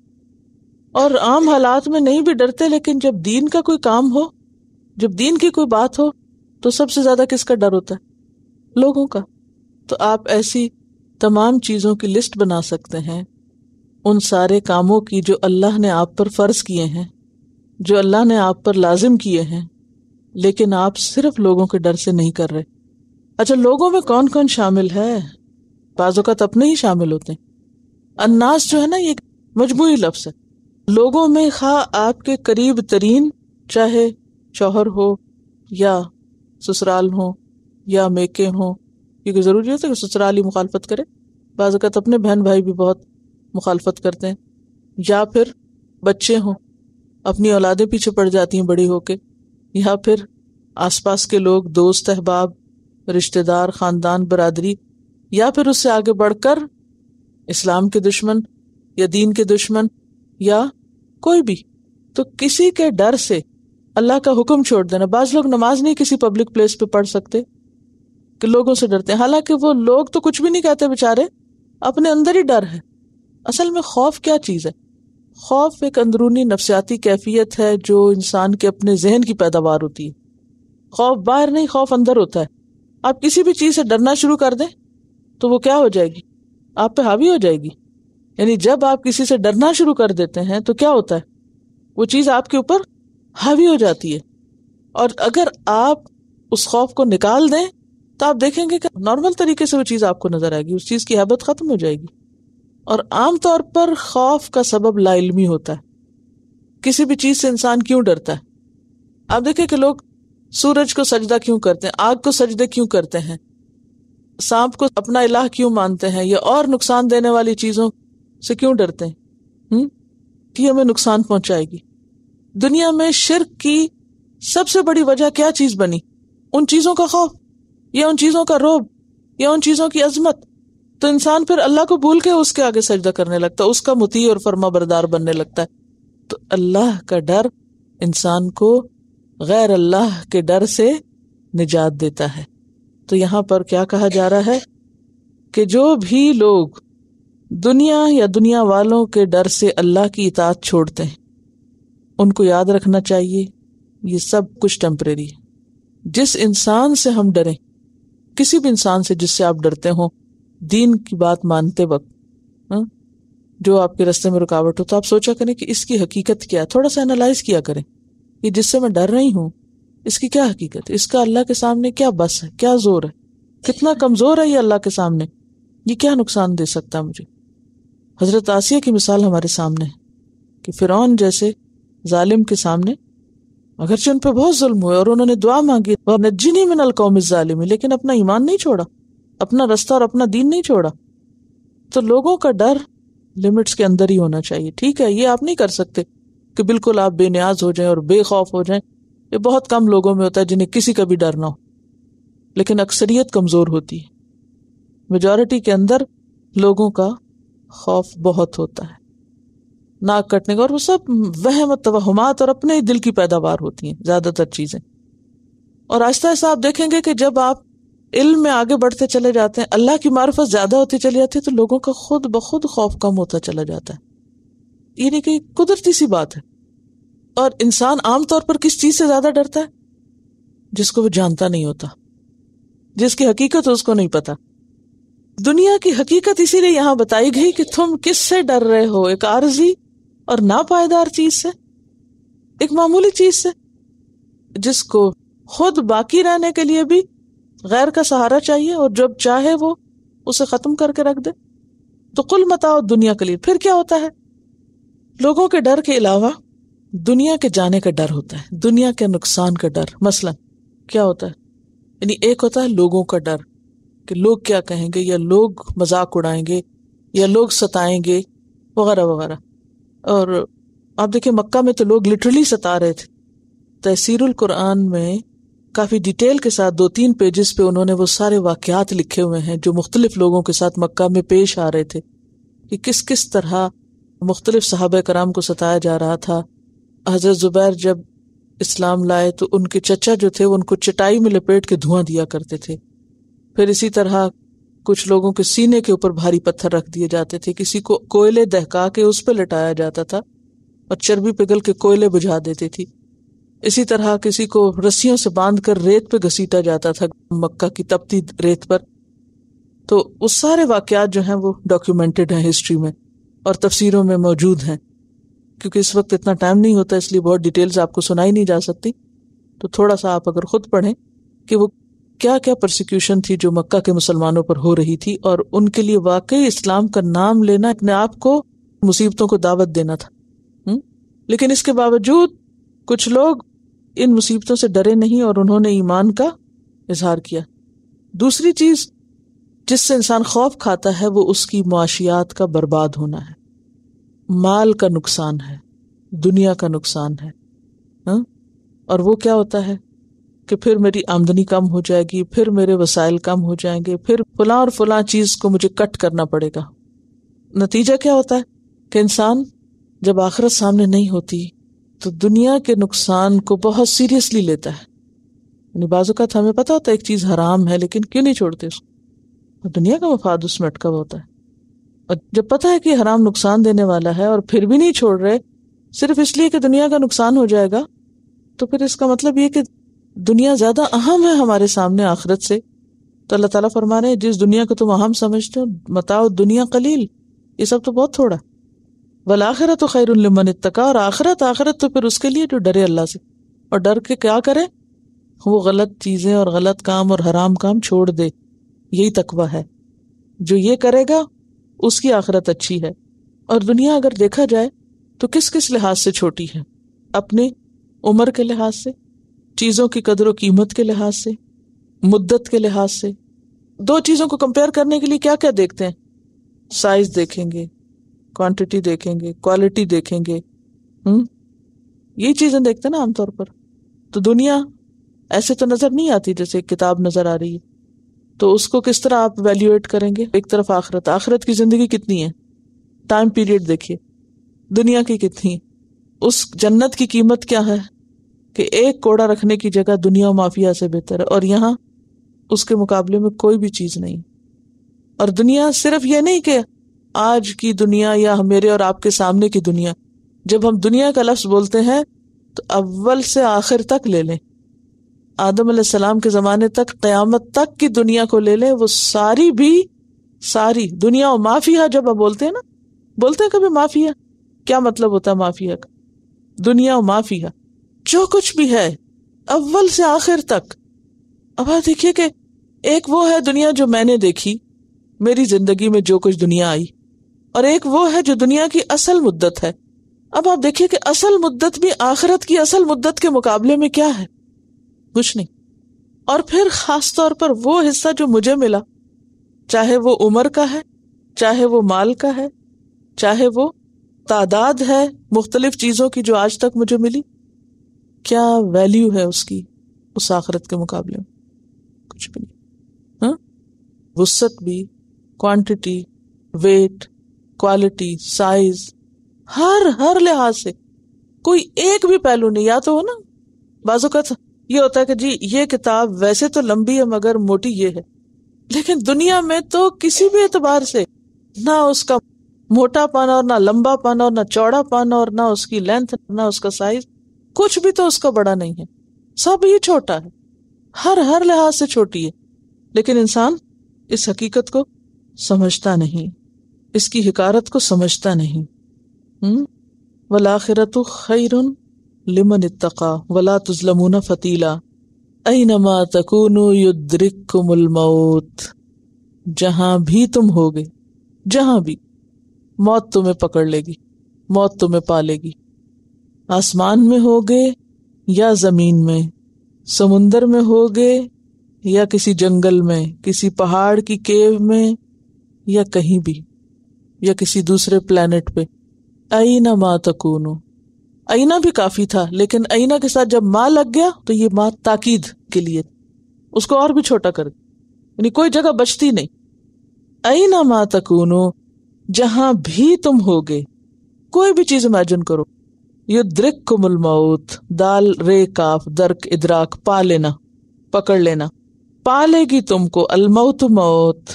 और आम हालात में नहीं भी डरते लेकिन जब दीन का कोई काम हो जब दीन की कोई बात हो तो सबसे ज्यादा किसका डर होता है लोगों का तो आप ऐसी तमाम चीज़ों की लिस्ट बना सकते हैं उन सारे कामों की जो अल्लाह ने आप पर फ़र्ज़ किए हैं जो अल्लाह ने आप पर लाजिम किए हैं लेकिन आप सिर्फ लोगों के डर से नहीं कर रहे अच्छा लोगों में कौन कौन शामिल है तो अपने ही शामिल होते हैं अन्नास जो है ना ये मजमू लफ्स है लोगों में खा आपके करीब तरीन चाहे शौहर हो या ससुराल हो या मेके हों क्योंकि ज़रूरी होता है कि ससुराली मुखालफत करे बाज़त अपने बहन भाई भी बहुत मुखालफत करते हैं या फिर बच्चे हों अपनी औलादें पीछे पड़ जाती हैं बड़ी होके या फिर आसपास के लोग दोस्त अहबाब रिश्तेदार ख़ानदान बरदरी या फिर उससे आगे बढ़कर इस्लाम के दुश्मन या दीन के दुश्मन या कोई भी तो किसी के डर से अल्लाह का हुक्म छोड़ देना बाज लोग नमाज नहीं किसी पब्लिक प्लेस पे पढ़ सकते कि लोगों से डरते हैं हालांकि वो लोग तो कुछ भी नहीं कहते बेचारे अपने अंदर ही डर है असल में खौफ क्या चीज़ है खौफ एक अंदरूनी नफसियाती कैफियत है जो इंसान के अपने जहन की पैदावार होती है खौफ बाहर नहीं खौफ अंदर होता है आप किसी भी चीज़ से डरना शुरू कर दें तो वो क्या हो जाएगी आप पे हावी हो जाएगी यानी जब आप किसी से डरना शुरू कर देते हैं तो क्या होता है वो चीज़ आपके ऊपर हावी हो जाती है और अगर आप उस खौफ को निकाल दें तो आप देखेंगे कि नॉर्मल तरीके से वो चीज़ आपको नजर आएगी उस चीज़ की हैबत ख़त्म हो जाएगी और आमतौर पर खौफ का सबब लाइलमी होता है किसी भी चीज़ से इंसान क्यों डरता है आप देखें कि लोग सूरज को सजदा क्यों करते हैं आग को सजदे क्यों करते हैं सांप को अपना इलाह क्यों मानते हैं या और नुकसान देने वाली चीज़ों से क्यों डरते हैं हुँ? हम्म? कि हमें नुकसान पहुंचाएगी दुनिया में शिरक की सबसे बड़ी वजह क्या चीज़ बनी उन चीज़ों का खौफ या उन चीज़ों का रोब या उन चीज़ों की अजमत तो इंसान फिर अल्लाह को भूल के उसके आगे सजदा करने लगता है उसका मुती और फर्मा बरदार बनने लगता है तो अल्लाह का डर इंसान को गैर अल्लाह के डर से निजात देता है तो यहां पर क्या कहा जा रहा है कि जो भी लोग दुनिया या दुनिया वालों के डर से अल्लाह की इतात छोड़ते हैं उनको याद रखना चाहिए ये सब कुछ टेम्परेरी है जिस इंसान से हम डरें किसी भी इंसान से जिससे आप डरते हो दीन की बात मानते वक्त हाँ, जो आपके रास्ते में रुकावट हो तो आप सोचा करें कि इसकी हकीकत क्या है थोड़ा सा एनालाइज किया करें कि जिससे मैं डर रही हूं इसकी क्या हकीकत है इसका अल्लाह के सामने क्या बस है क्या जोर है कितना कमजोर है ये अल्लाह के सामने ये क्या नुकसान दे सकता है मुझे हजरत आसिया की मिसाल हमारे सामने है कि फिरौन जैसे जालिम के सामने अगरचे उन पर बहुत जुल्म हुए और उन्होंने दुआ मांगी और तो नज्जिनी मिन जालिम जालिमी लेकिन अपना ईमान नहीं छोड़ा अपना रास्ता और अपना दीन नहीं छोड़ा तो लोगों का डर लिमिट्स के अंदर ही होना चाहिए ठीक है ये आप नहीं कर सकते कि बिल्कुल आप बेनियाज हो जाएं और बेखौफ हो जाएं ये बहुत कम लोगों में होता है जिन्हें किसी का भी डर ना हो लेकिन अक्सरियत कमज़ोर होती है मेजॉरिटी के अंदर लोगों का खौफ बहुत होता है नाक कटने का और वो सब वहम तोहमत और अपने ही दिल की पैदावार होती हैं ज्यादातर चीजें और आहिस्ता आहिस्ता आप देखेंगे कि जब आप इल्म में आगे बढ़ते चले जाते हैं अल्लाह की मार्फत ज्यादा होती चली जाती है तो लोगों का खुद ब खुद खौफ कम होता चला जाता है ये नहीं कि कुदरती सी बात है और इंसान आमतौर पर किस चीज से ज्यादा डरता है जिसको वो जानता नहीं होता जिसकी हकीकत उसको नहीं पता दुनिया की हकीकत इसीलिए यहां बताई गई कि तुम किससे डर रहे हो एक आरजी और ना पायदार चीज से एक मामूली चीज से जिसको खुद बाकी रहने के लिए भी गैर का सहारा चाहिए और जब चाहे वो उसे खत्म करके रख दे तो कुल मताओ दुनिया के लिए फिर क्या होता है लोगों के डर के अलावा दुनिया के जाने का डर होता है दुनिया के नुकसान का डर मसलन क्या होता है यानी एक होता है लोगों का डर कि लोग क्या कहेंगे या लोग मजाक उड़ाएंगे या लोग सताएंगे वगैरह वगैरह और आप देखिए मक्का में तो लोग लिटरली सता रहे थे तहसीरुल कुरान में काफ़ी डिटेल के साथ दो तीन पेजेस पे उन्होंने वो सारे वाक़ात लिखे हुए हैं जो मुख्तलिफ लोगों के साथ मक्का में पेश आ रहे थे कि किस किस तरह मुख्तलिफ साहब कराम को सताया जा रहा था हज़रत ज़ुबैर जब इस्लाम लाए तो उनके चचा जो थे वो उनको चटाई में लपेट के धुआं दिया करते थे फिर इसी तरह कुछ लोगों के सीने के ऊपर भारी पत्थर रख दिए जाते थे किसी को कोयले दहका के उस पर लटाया जाता था और चर्बी पिघल के कोयले बुझा देती थी इसी तरह किसी को रस्सियों से बांध कर रेत पे घसीटा जाता था मक्का की तपती रेत पर तो उस सारे वाकयात जो हैं वो डॉक्यूमेंटेड हैं हिस्ट्री में और तफसीरों में मौजूद हैं क्योंकि इस वक्त इतना टाइम नहीं होता इसलिए बहुत डिटेल्स आपको सुनाई नहीं जा सकती तो थोड़ा सा आप अगर खुद पढ़ें कि वो क्या क्या प्रोसिक्यूशन थी जो मक्का के मुसलमानों पर हो रही थी और उनके लिए वाकई इस्लाम का नाम लेना अपने आप को मुसीबतों को दावत देना था हुँ? लेकिन इसके बावजूद कुछ लोग इन मुसीबतों से डरे नहीं और उन्होंने ईमान का इजहार किया दूसरी चीज जिससे इंसान खौफ खाता है वो उसकी मुआशियात का बर्बाद होना है माल का नुकसान है दुनिया का नुकसान है हा? और वो क्या होता है कि फिर मेरी आमदनी कम हो जाएगी फिर मेरे वसाइल कम हो जाएंगे फिर फुला और फुला चीज को मुझे कट करना पड़ेगा नतीजा क्या होता है कि इंसान जब आखिरत सामने नहीं होती तो दुनिया के नुकसान को बहुत सीरियसली लेता है यानी बाजुकात तो हमें पता होता है एक चीज हराम है लेकिन क्यों नहीं छोड़ते उसको और तो दुनिया का मफाद उसमें अटका होता है और जब पता है कि हराम नुकसान देने वाला है और फिर भी नहीं छोड़ रहे सिर्फ इसलिए कि दुनिया का नुकसान हो जाएगा तो फिर इसका मतलब ये कि दुनिया ज्यादा अहम है हमारे सामने आखरत से तो अल्लाह ताला फरमा रहे हैं जिस दुनिया को तुम अहम समझते हो बताओ दुनिया कलील ये सब तो बहुत थोड़ा वल आखिरत तो खैर उलमन इतका और आखरत आखरत तो फिर उसके लिए जो डरे अल्लाह से और डर के क्या करे वो गलत चीज़ें और गलत काम और हराम काम छोड़ दे यही तकवा है जो ये करेगा उसकी आखिरत अच्छी है और दुनिया अगर देखा जाए तो किस किस लिहाज से छोटी है अपने उम्र के लिहाज से चीज़ों की कदर व कीमत के लिहाज से मुद्दत के लिहाज से दो चीज़ों को कंपेयर करने के लिए क्या क्या देखते हैं साइज देखेंगे क्वांटिटी देखेंगे क्वालिटी देखेंगे हम्म ये चीज़ें देखते हैं ना आमतौर पर तो दुनिया ऐसे तो नज़र नहीं आती जैसे एक किताब नज़र आ रही है तो उसको किस तरह आप वैल्यूएट करेंगे एक तरफ आखरत आखरत की ज़िंदगी कितनी है टाइम पीरियड देखिए दुनिया की कितनी है उस जन्नत की कीमत क्या है कि एक कोड़ा रखने की जगह दुनिया माफिया से बेहतर है और यहाँ उसके मुकाबले में कोई भी चीज़ नहीं और दुनिया सिर्फ यह नहीं कि आज की दुनिया या मेरे और आपके सामने की दुनिया जब हम दुनिया का लफ्ज़ बोलते हैं तो अव्वल से आखिर तक ले लें आदम सलाम के ज़माने तक क्यामत तक की दुनिया को ले लें वो सारी भी सारी दुनिया और माफिया जब हम बोलते हैं ना बोलते हैं कभी माफिया क्या मतलब होता है माफिया का दुनिया और माफिया जो कुछ भी है अव्वल से आखिर तक अब आप देखिए कि एक वो है दुनिया जो मैंने देखी मेरी जिंदगी में जो कुछ दुनिया आई और एक वो है जो दुनिया की असल मुद्दत है अब आप देखिए कि असल मुद्दत भी आखिरत की असल मुद्दत के मुकाबले में क्या है कुछ नहीं और फिर खास तौर पर वो हिस्सा जो मुझे मिला चाहे वो उम्र का है चाहे वो माल का है चाहे वो तादाद है मुख्तलिफ चीजों की जो आज तक मुझे मिली क्या वैल्यू है उसकी उस आखरत के मुकाबले में कुछ भी नहीं हाँ? वसत भी क्वांटिटी वेट क्वालिटी साइज हर हर लिहाज से कोई एक भी पहलू नहीं या तो हो ना बाजू का ये होता है कि जी ये किताब वैसे तो लंबी है मगर मोटी ये है लेकिन दुनिया में तो किसी भी एतबार से ना उसका मोटा पाना और ना लंबा पाना और ना चौड़ा पाना और ना उसकी लेंथ ना उसका साइज कुछ भी तो उसका बड़ा नहीं है सब ही छोटा है हर हर लिहाज से छोटी है लेकिन इंसान इस हकीकत को समझता नहीं इसकी हकारत को समझता नहीं हम्म? वलाखिरत खैर लिमन इतका वला तुजलमून फतीला ऐनमा तकून युद्रिकुमुल मौत जहां भी तुम होगे जहां भी मौत तुम्हें पकड़ लेगी मौत तुम्हें पालेगी आसमान में होगे या जमीन में समुंदर में होगे या किसी जंगल में किसी पहाड़ की केव में या कहीं भी या किसी दूसरे प्लेनेट पे आईना माँ तकूनो आईना भी काफी था लेकिन आईना के साथ जब माँ लग गया तो ये माँ ताकीद के लिए उसको और भी छोटा कर यानी कोई जगह बचती नहीं आईना मा तकूनो जहां भी तुम होगे कोई भी चीज इमेजिन करो युद्रिक कुमल मऊत दाल रे काफ दर्क इदराक पा लेना पकड़ लेना पा लेगी तुमको अलमौत मौत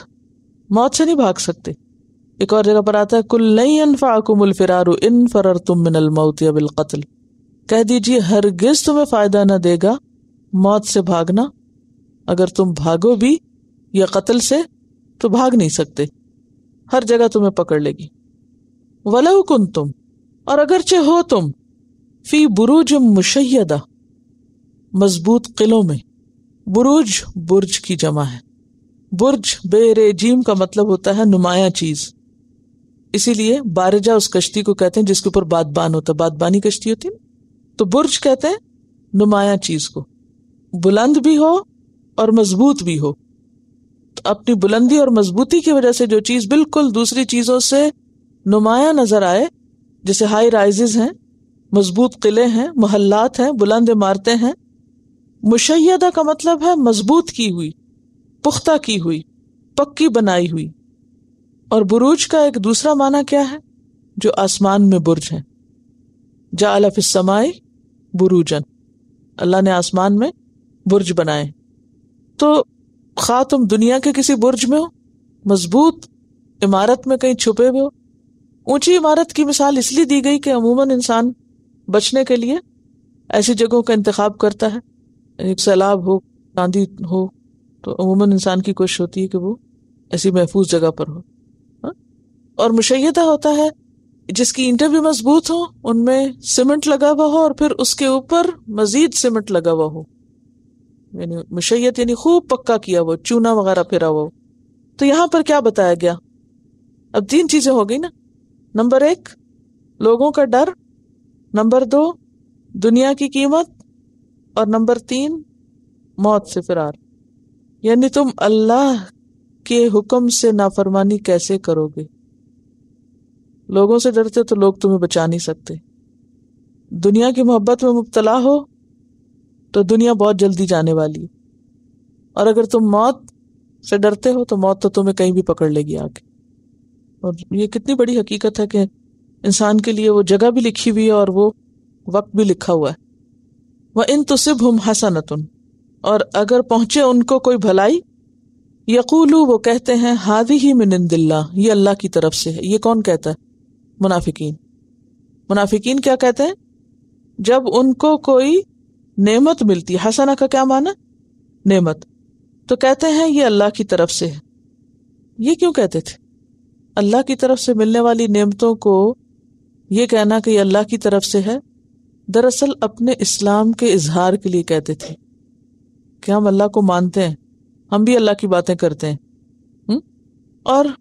मौत से नहीं भाग सकते एक और जगह पर आता है कुल नहीं अनफाकुमुल फिरारू इन फरर तुम मिनल मौत या बिल कत्ल कह दीजिए हर गिज तुम्हें फायदा ना देगा मौत से भागना अगर तुम भागो भी या कत्ल से तो भाग नहीं सकते हर जगह तुम्हें पकड़ लेगी वलव कुन तुम और अगरचे हो तुम फी बुरुज मुशैदा मजबूत किलों में बुरुज बुर्ज की जमा है बुर्ज बेरेजीम का मतलब होता है नुमाया चीज इसीलिए बारजा उस कश्ती को कहते हैं जिसके ऊपर बादबान होता है बादबानी कश्ती होती है तो बुर्ज कहते हैं नुमाया चीज को बुलंद भी हो और मजबूत भी हो तो अपनी बुलंदी और मजबूती की वजह से जो चीज बिल्कुल दूसरी चीजों से नुमाया नजर आए जैसे हाई राइजेज हैं मजबूत किले हैं मोहल्लात हैं बुलंद इमारतें हैं मुशैदा का मतलब है मजबूत की हुई पुख्ता की हुई पक्की बनाई हुई और बुरूज का एक दूसरा माना क्या है जो आसमान में बुरज है जालफिसमाए बुरूजन अल्लाह ने आसमान में बुर्ज बनाए तो खा तुम दुनिया के किसी बुर्ज में हो मजबूत इमारत में कहीं छुपे हुए हो ऊंची इमारत की मिसाल इसलिए दी गई कि अमूमन इंसान बचने के लिए ऐसी जगहों का इंतखब करता है एक सैलाब हो आंधी हो तो अमूमन इंसान की कोशिश होती है कि वो ऐसी महफूज जगह पर हो हा? और मुशैदा होता है जिसकी इंटरव्यू भी मजबूत हो उनमें सीमेंट लगा हुआ हो और फिर उसके ऊपर मजीद सीमेंट लगा हुआ हो यानी मुशैत यानी खूब पक्का किया हुआ चूना वगैरह फिरा हुआ तो यहाँ पर क्या बताया गया अब तीन चीजें हो गई ना नंबर एक लोगों का डर नंबर दो दुनिया की कीमत और नंबर तीन मौत से फिरार यानी तुम अल्लाह के हुक्म से नाफरमानी कैसे करोगे लोगों से डरते तो लोग तुम्हें बचा नहीं सकते दुनिया की मोहब्बत में मुबतला हो तो दुनिया बहुत जल्दी जाने वाली है और अगर तुम मौत से डरते हो तो मौत तो तुम्हें कहीं भी पकड़ लेगी आगे और ये कितनी बड़ी हकीकत है कि इंसान के लिए वो जगह भी लिखी हुई है और वो वक्त भी लिखा हुआ है वह इन तुसिब हम हसनतुन और अगर पहुंचे उनको कोई भलाई यकूलू वो कहते हैं हादी ही मिनदिल्ला ये अल्लाह की तरफ से है ये कौन कहता है मुनाफिकीन मुनाफिकीन क्या कहते हैं जब उनको कोई नेमत मिलती है हसना का क्या माना नेमत तो कहते हैं ये अल्लाह की तरफ से है ये क्यों कहते थे अल्लाह की तरफ से मिलने वाली नेमतों को ये कहना कि अल्लाह की तरफ से है दरअसल अपने इस्लाम के इजहार के लिए कहते थे कि हम अल्लाह को मानते हैं हम भी अल्लाह की बातें करते हैं हुँ? और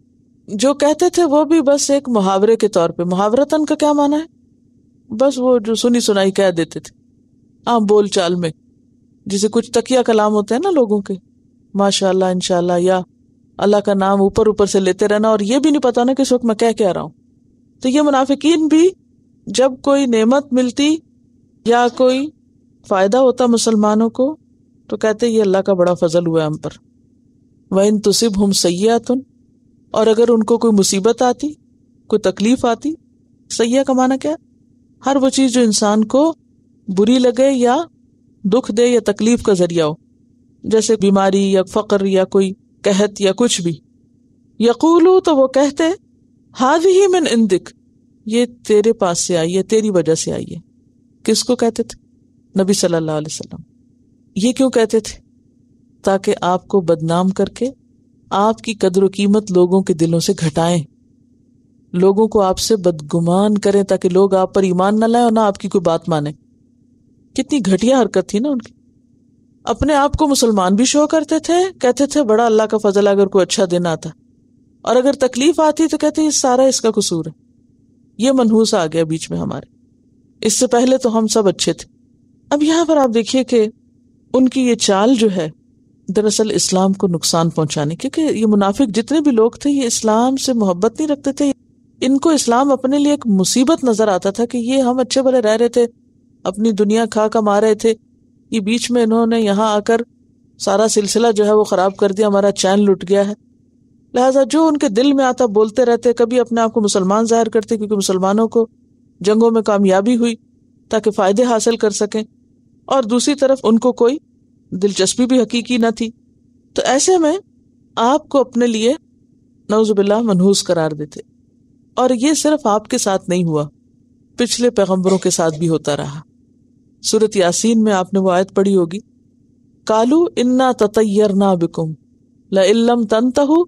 जो कहते थे वो भी बस एक मुहावरे के तौर पे मुहावरतन का क्या माना है बस वो जो सुनी सुनाई कह देते थे हाँ बोल चाल में जिसे कुछ तकिया कलाम होते हैं ना लोगों के माशाला इनशाला या अल्लाह का नाम ऊपर ऊपर से लेते रहना और ये भी नहीं पता ना कि इस वक्त मैं कह क्या रहा हूँ तो ये मुनाफिकीन भी जब कोई नेमत मिलती या कोई फ़ायदा होता मुसलमानों को तो कहते ये अल्लाह का बड़ा फजल हुआ हम पर वह इन तुसिब हम सयातुन और अगर उनको कोई मुसीबत आती कोई तकलीफ आती सैया का माना क्या हर वो चीज़ जो इंसान को बुरी लगे या दुख दे या तकलीफ का जरिया हो जैसे बीमारी या फ़कर या कोई कहत या कुछ भी यकूल हो तो वो कहते हाज ही मिन इंदिक ये तेरे पास से आई है तेरी वजह से आई है को कहते थे नबी सल्लल्लाहु अलैहि वसल्लम ये क्यों कहते थे ताकि आपको बदनाम करके आपकी कदर कीमत लोगों के दिलों से घटाएं लोगों को आपसे बदगुमान करें ताकि लोग आप पर ईमान ना लाएं और ना आपकी कोई बात माने कितनी घटिया हरकत थी ना उनकी अपने आप को मुसलमान भी शो करते थे कहते थे बड़ा अल्लाह का फजल अगर कोई अच्छा दिन आता और अगर तकलीफ आती तो कहते हैं सारा इसका कसूर है ये मनहूस आ गया बीच में हमारे इससे पहले तो हम सब अच्छे थे अब यहाँ पर आप देखिए कि उनकी ये चाल जो है दरअसल इस्लाम को नुकसान पहुंचाने क्योंकि ये मुनाफिक जितने भी लोग थे ये इस्लाम से मोहब्बत नहीं रखते थे इनको इस्लाम अपने लिए एक मुसीबत नजर आता था कि ये हम अच्छे भले रह रहे थे अपनी दुनिया खा कमा रहे थे ये बीच में इन्होंने यहाँ आकर सारा सिलसिला जो है वो खराब कर दिया हमारा चैन लुट गया है लिहाजा जो उनके दिल में आता बोलते रहते कभी अपने आप को मुसलमान जाहिर करते क्योंकि मुसलमानों को जंगों में कामयाबी हुई ताकि फायदे हासिल कर सकें और दूसरी तरफ उनको कोई दिलचस्पी भी हकीकी न थी तो ऐसे में आपको अपने लिए नवजुबिल्ला मनहूस करार देते और ये सिर्फ आपके साथ नहीं हुआ पिछले पैगम्बरों के साथ भी होता रहा सूरत यासीन में आपने वो आयत पढ़ी होगी कालू इन्ना ततयर ना बिकुम लम तहू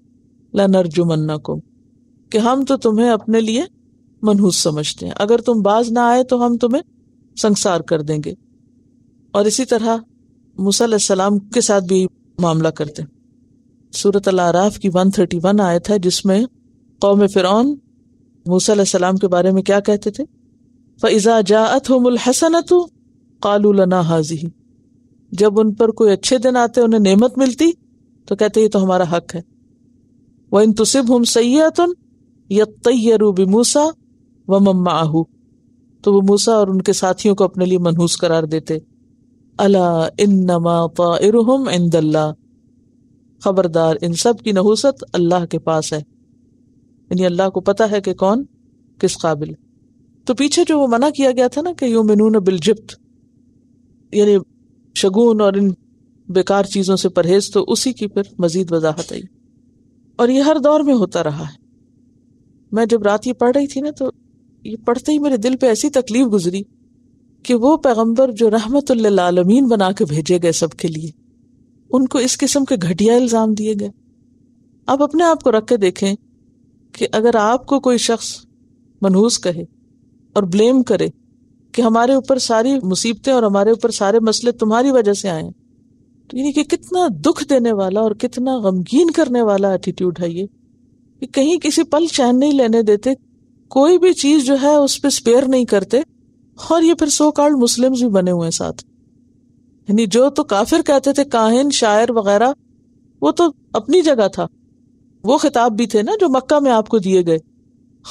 लनरजुमन्नाकुम कि हम तो तुम्हें अपने लिए मनहूस समझते हैं अगर तुम बाज ना आए तो हम तुम्हें संसार कर देंगे और इसी तरह मूसा सलाम के साथ भी मामला करते हैं सूरत अल-आराफ की 131 आयत है जिसमें कौम फ़िरौन मूसा सलाम के बारे में क्या कहते थे फ़ैज़ा जात हसनत कालू लना हाजी जब उन पर कोई अच्छे दिन आते उन्हें नेमत मिलती तो कहते ये तो हमारा हक है व इन तुसिब हम सैतन यरूबी मूसा व मम्मा आहू तो वो मूसा और उनके साथियों को अपने लिए मनहूस करार देते अला इन इन्नमा इन दल्ला खबरदार इन सब की नहूसत अल्लाह के पास है यानी अल्लाह को पता है कि कौन किस काबिल तो पीछे जो वो मना किया गया था ना कि यू मिनून बिलजिप्त यानी शगुन और इन बेकार चीज़ों से परहेज तो उसी की फिर मजीद वजाहत आई और ये हर दौर में होता रहा है मैं जब रात ये पढ़ रही थी ना तो ये पढ़ते ही मेरे दिल पे ऐसी तकलीफ गुजरी कि वो पैगंबर जो रहमत आलमीन बना के भेजे गए सबके लिए उनको इस किस्म के घटिया इल्ज़ाम दिए गए आप अपने आप को रख के देखें कि अगर आपको कोई शख्स मनहूस कहे और ब्लेम करे कि हमारे ऊपर सारी मुसीबतें और हमारे ऊपर सारे मसले तुम्हारी वजह से आए तो यानी कि कितना दुख देने वाला और कितना गमगीन करने वाला एटीट्यूड है ये कि कहीं किसी पल चैन नहीं लेने देते कोई भी चीज जो है उस पर स्पेयर नहीं करते और ये फिर सो कार्ड मुस्लिम भी बने हुए साथ यानी जो तो काफिर कहते थे काहिन शायर वगैरह वो तो अपनी जगह था वो खिताब भी थे ना जो मक्का में आपको दिए गए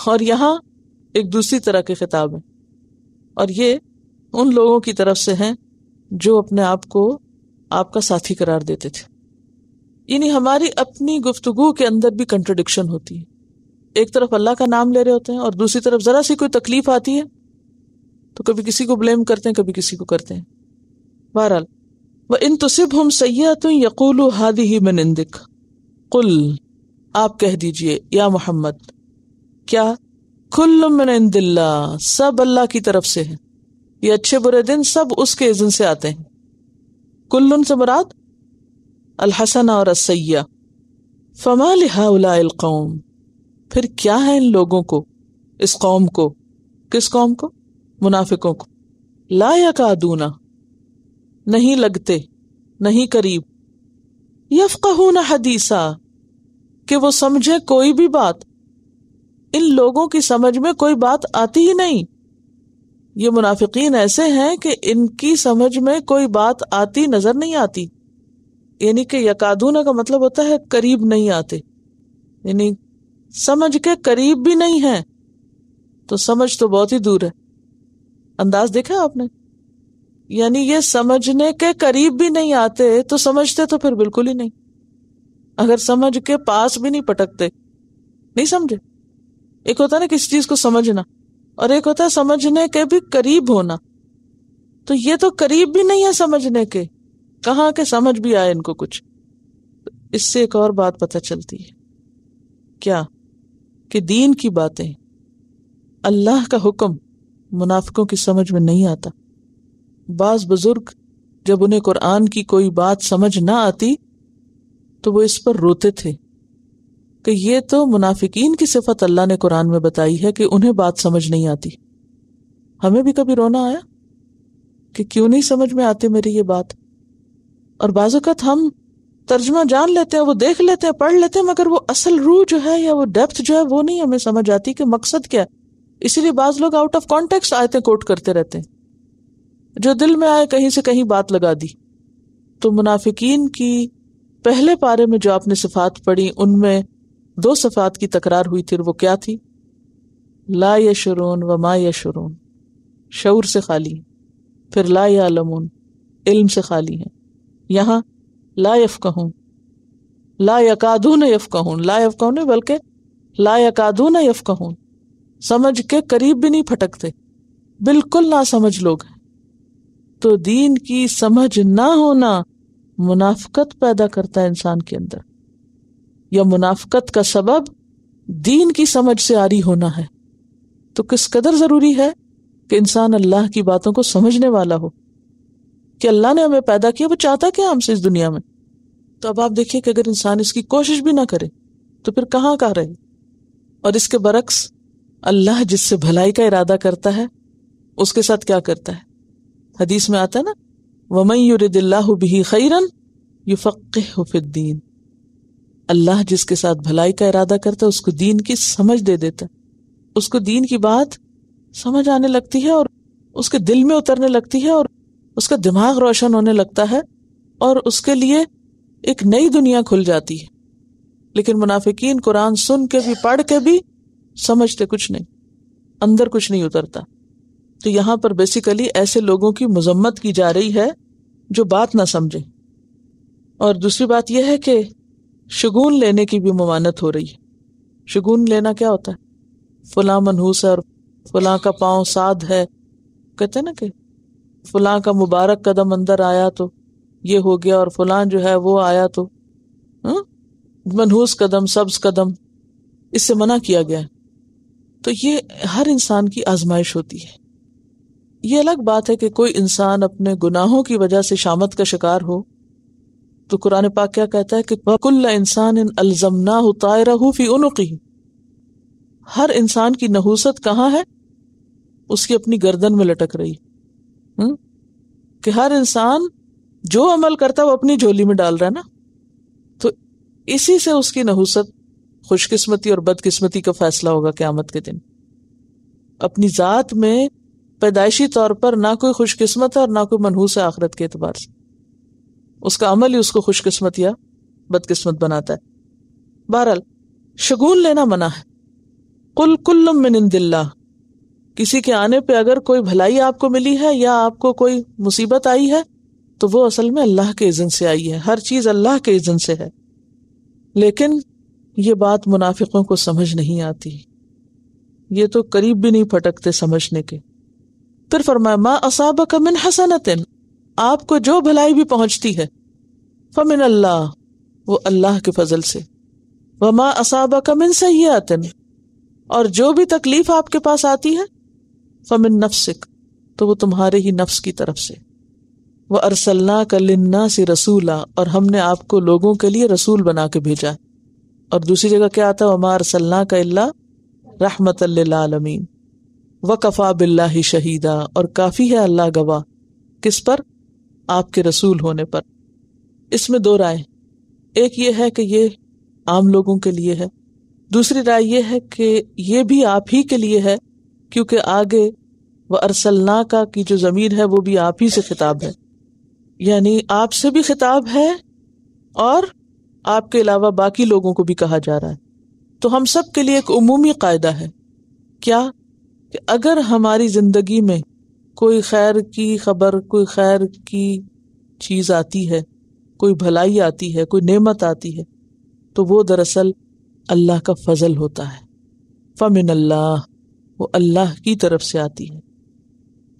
और यहाँ एक दूसरी तरह के खिताब है और ये उन लोगों की तरफ से हैं जो अपने आप को आपका साथी करार देते थे यानी हमारी अपनी गुफ्तगु के अंदर भी कंट्रोडिक्शन होती है एक तरफ अल्लाह का नाम ले रहे होते हैं और दूसरी तरफ ज़रा सी कोई तकलीफ आती है तो कभी किसी को ब्लेम करते हैं कभी किसी को करते हैं बहरहाल व इन तुसिब हम तुम यकूल हादी ही मनिंदिक कुल आप कह दीजिए या मोहम्मद क्या कुल दिल्ला सब अल्लाह की तरफ से है ये अच्छे बुरे दिन सब उसके इजन से आते हैं कुल्लुन से बरात अलहसन और असैया फमा लिहाउलाकौम फिर क्या है इन लोगों को इस कौम को किस कौम को मुनाफिकों को ला या दूना नहीं लगते नहीं करीब यफकहूना हदीसा कि वो समझे कोई भी बात इन लोगों की समझ में कोई बात आती ही नहीं ये मुनाफिकीन ऐसे हैं कि इनकी समझ में कोई बात आती नजर नहीं आती यानी कि यकादूना का मतलब होता है करीब नहीं आते यानी समझ के करीब भी नहीं है तो समझ तो बहुत ही दूर है अंदाज देखा आपने यानी ये समझने के करीब भी नहीं आते तो समझते तो फिर बिल्कुल ही नहीं अगर समझ के पास भी नहीं पटकते नहीं समझे एक होता ना किसी चीज को समझना और एक होता है समझने के भी करीब होना तो ये तो करीब भी नहीं है समझने के कहा के समझ भी आए इनको कुछ इससे एक और बात पता चलती है क्या कि दीन की बातें अल्लाह का हुक्म मुनाफिकों की समझ में नहीं आता बाज बुजुर्ग जब उन्हें कुरान की कोई बात समझ ना आती तो वो इस पर रोते थे कि ये तो मुनाफिकीन की सिफत अल्लाह ने कुरान में बताई है कि उन्हें बात समझ नहीं आती हमें भी कभी रोना आया कि क्यों नहीं समझ में आती मेरी ये बात और बाज़त हम तर्जमा जान लेते हैं वो देख लेते हैं पढ़ लेते हैं मगर वो असल रूह जो है या वो डेप्थ जो है वो नहीं हमें समझ आती कि मकसद क्या है इसीलिए बाज लोग आउट ऑफ कॉन्टेक्स्ट आयतें कोट करते रहते हैं जो दिल में आए कहीं से कहीं बात लगा दी तो मुनाफिकीन की पहले पारे में जो आपने सिफात पढ़ी उनमें दो सफ़ात की तकरार हुई थी वो क्या थी ला यशरून व मा यशरून शूर से खाली है फिर ला यालमून इल्म से खाली है यहाँ ला यफ़कहूँ ला यकादून यफ़कहून ला यफ़कहून बल्कि ला यकादून यफ़कहून समझ के करीब भी नहीं फटकते बिल्कुल ना समझ लोग हैं तो दीन की समझ ना होना मुनाफकत पैदा करता है इंसान के अंदर या मुनाफकत का सबब दीन की समझ से आरी होना है तो किस कदर ज़रूरी है कि इंसान अल्लाह की बातों को समझने वाला हो कि अल्लाह ने हमें पैदा किया वो चाहता क्या हमसे इस दुनिया में तो अब आप देखिए कि अगर इंसान इसकी कोशिश भी ना करे तो फिर कहाँ कहा रहे और इसके बरक्स अल्लाह जिससे भलाई का इरादा करता है उसके साथ क्या करता है हदीस में आता है ना वमई दिल्ला बिही खैरन यु फिद्दीन अल्लाह जिसके साथ भलाई का इरादा करता है उसको दीन की समझ दे देता है उसको दीन की बात समझ आने लगती है और उसके दिल में उतरने लगती है और उसका दिमाग रोशन होने लगता है और उसके लिए एक नई दुनिया खुल जाती है लेकिन मुनाफिकीन कुरान सुन के भी पढ़ के भी समझते कुछ नहीं अंदर कुछ नहीं उतरता तो यहाँ पर बेसिकली ऐसे लोगों की मजम्मत की जा रही है जो बात ना समझे और दूसरी बात यह है कि शगुन लेने की भी ममानत हो रही है शगुन लेना क्या होता है फलां मनहूस है और फलां का पाँव साध है कहते ना कि फलां का मुबारक कदम अंदर आया तो ये हो गया और फलां जो है वो आया तो हाँ? मनहूस कदम सब्ज कदम इससे मना किया गया है तो ये हर इंसान की आजमाइश होती है ये अलग बात है कि कोई इंसान अपने गुनाहों की वजह से शामत का शिकार हो तो कुरान पाक क्या कहता है कि कुल्ला इंसान इन अल्जमना फी उनुकी हर इंसान की नहूसत कहाँ है उसकी अपनी गर्दन में लटक रही हुँ? हम्म? कि हर इंसान जो अमल करता है वो अपनी झोली में डाल रहा है ना तो इसी से उसकी नहूसत खुशकिस्मती और बदकिस्मती का फैसला होगा क्यामत के दिन अपनी जात में पैदाइशी तौर पर ना कोई खुशकिस्मत है और ना कोई मनहूस है आखरत के एतबार से उसका अमल ही उसको खुशकिस्मत या बदकिस्मत बनाता है बहरहाल शगून लेना मना है कुल कुल्लम मिन दिल्ला किसी के आने पे अगर कोई भलाई आपको मिली है या आपको कोई मुसीबत आई है तो वो असल में अल्लाह के इज़न से आई है हर चीज़ अल्लाह के इज़न से है लेकिन ये बात मुनाफिकों को समझ नहीं आती ये तो करीब भी नहीं फटकते समझने के फिर फरमाया मा असाब का मिन हसनतिन आपको जो भलाई भी पहुंचती है फ़मिन अल्लाह वो अल्लाह के फजल से व माँ असाबा का मिन सयातन और जो भी तकलीफ आपके पास आती है फ़मिन नफसिक तो वो तुम्हारे ही नफ्स की तरफ से वह अरसल्ला का लिन्ना से रसूला और हमने आपको लोगों के लिए रसूल बना के भेजा और दूसरी जगह क्या आता है वमा अरसल्ला का अल्ला रहमत आलमीन व कफ़ा बिल्ला शहीदा और काफ़ी है अल्लाह गवाह किस पर आपके रसूल होने पर इसमें दो राय एक ये है कि ये आम लोगों के लिए है दूसरी राय यह है कि ये भी आप ही के लिए है क्योंकि आगे व अरसलना का की जो ज़मीर है वो भी आप ही से खिताब है यानी आपसे भी खिताब है और आपके अलावा बाकी लोगों को भी कहा जा रहा है तो हम सब के लिए एक अमूमी कायदा है क्या कि अगर हमारी ज़िंदगी में कोई खैर की खबर कोई खैर की चीज़ आती है कोई भलाई आती है कोई नेमत आती है तो वो दरअसल अल्लाह का फजल होता है फ़मिन अल्लाह वो अल्लाह की तरफ से आती है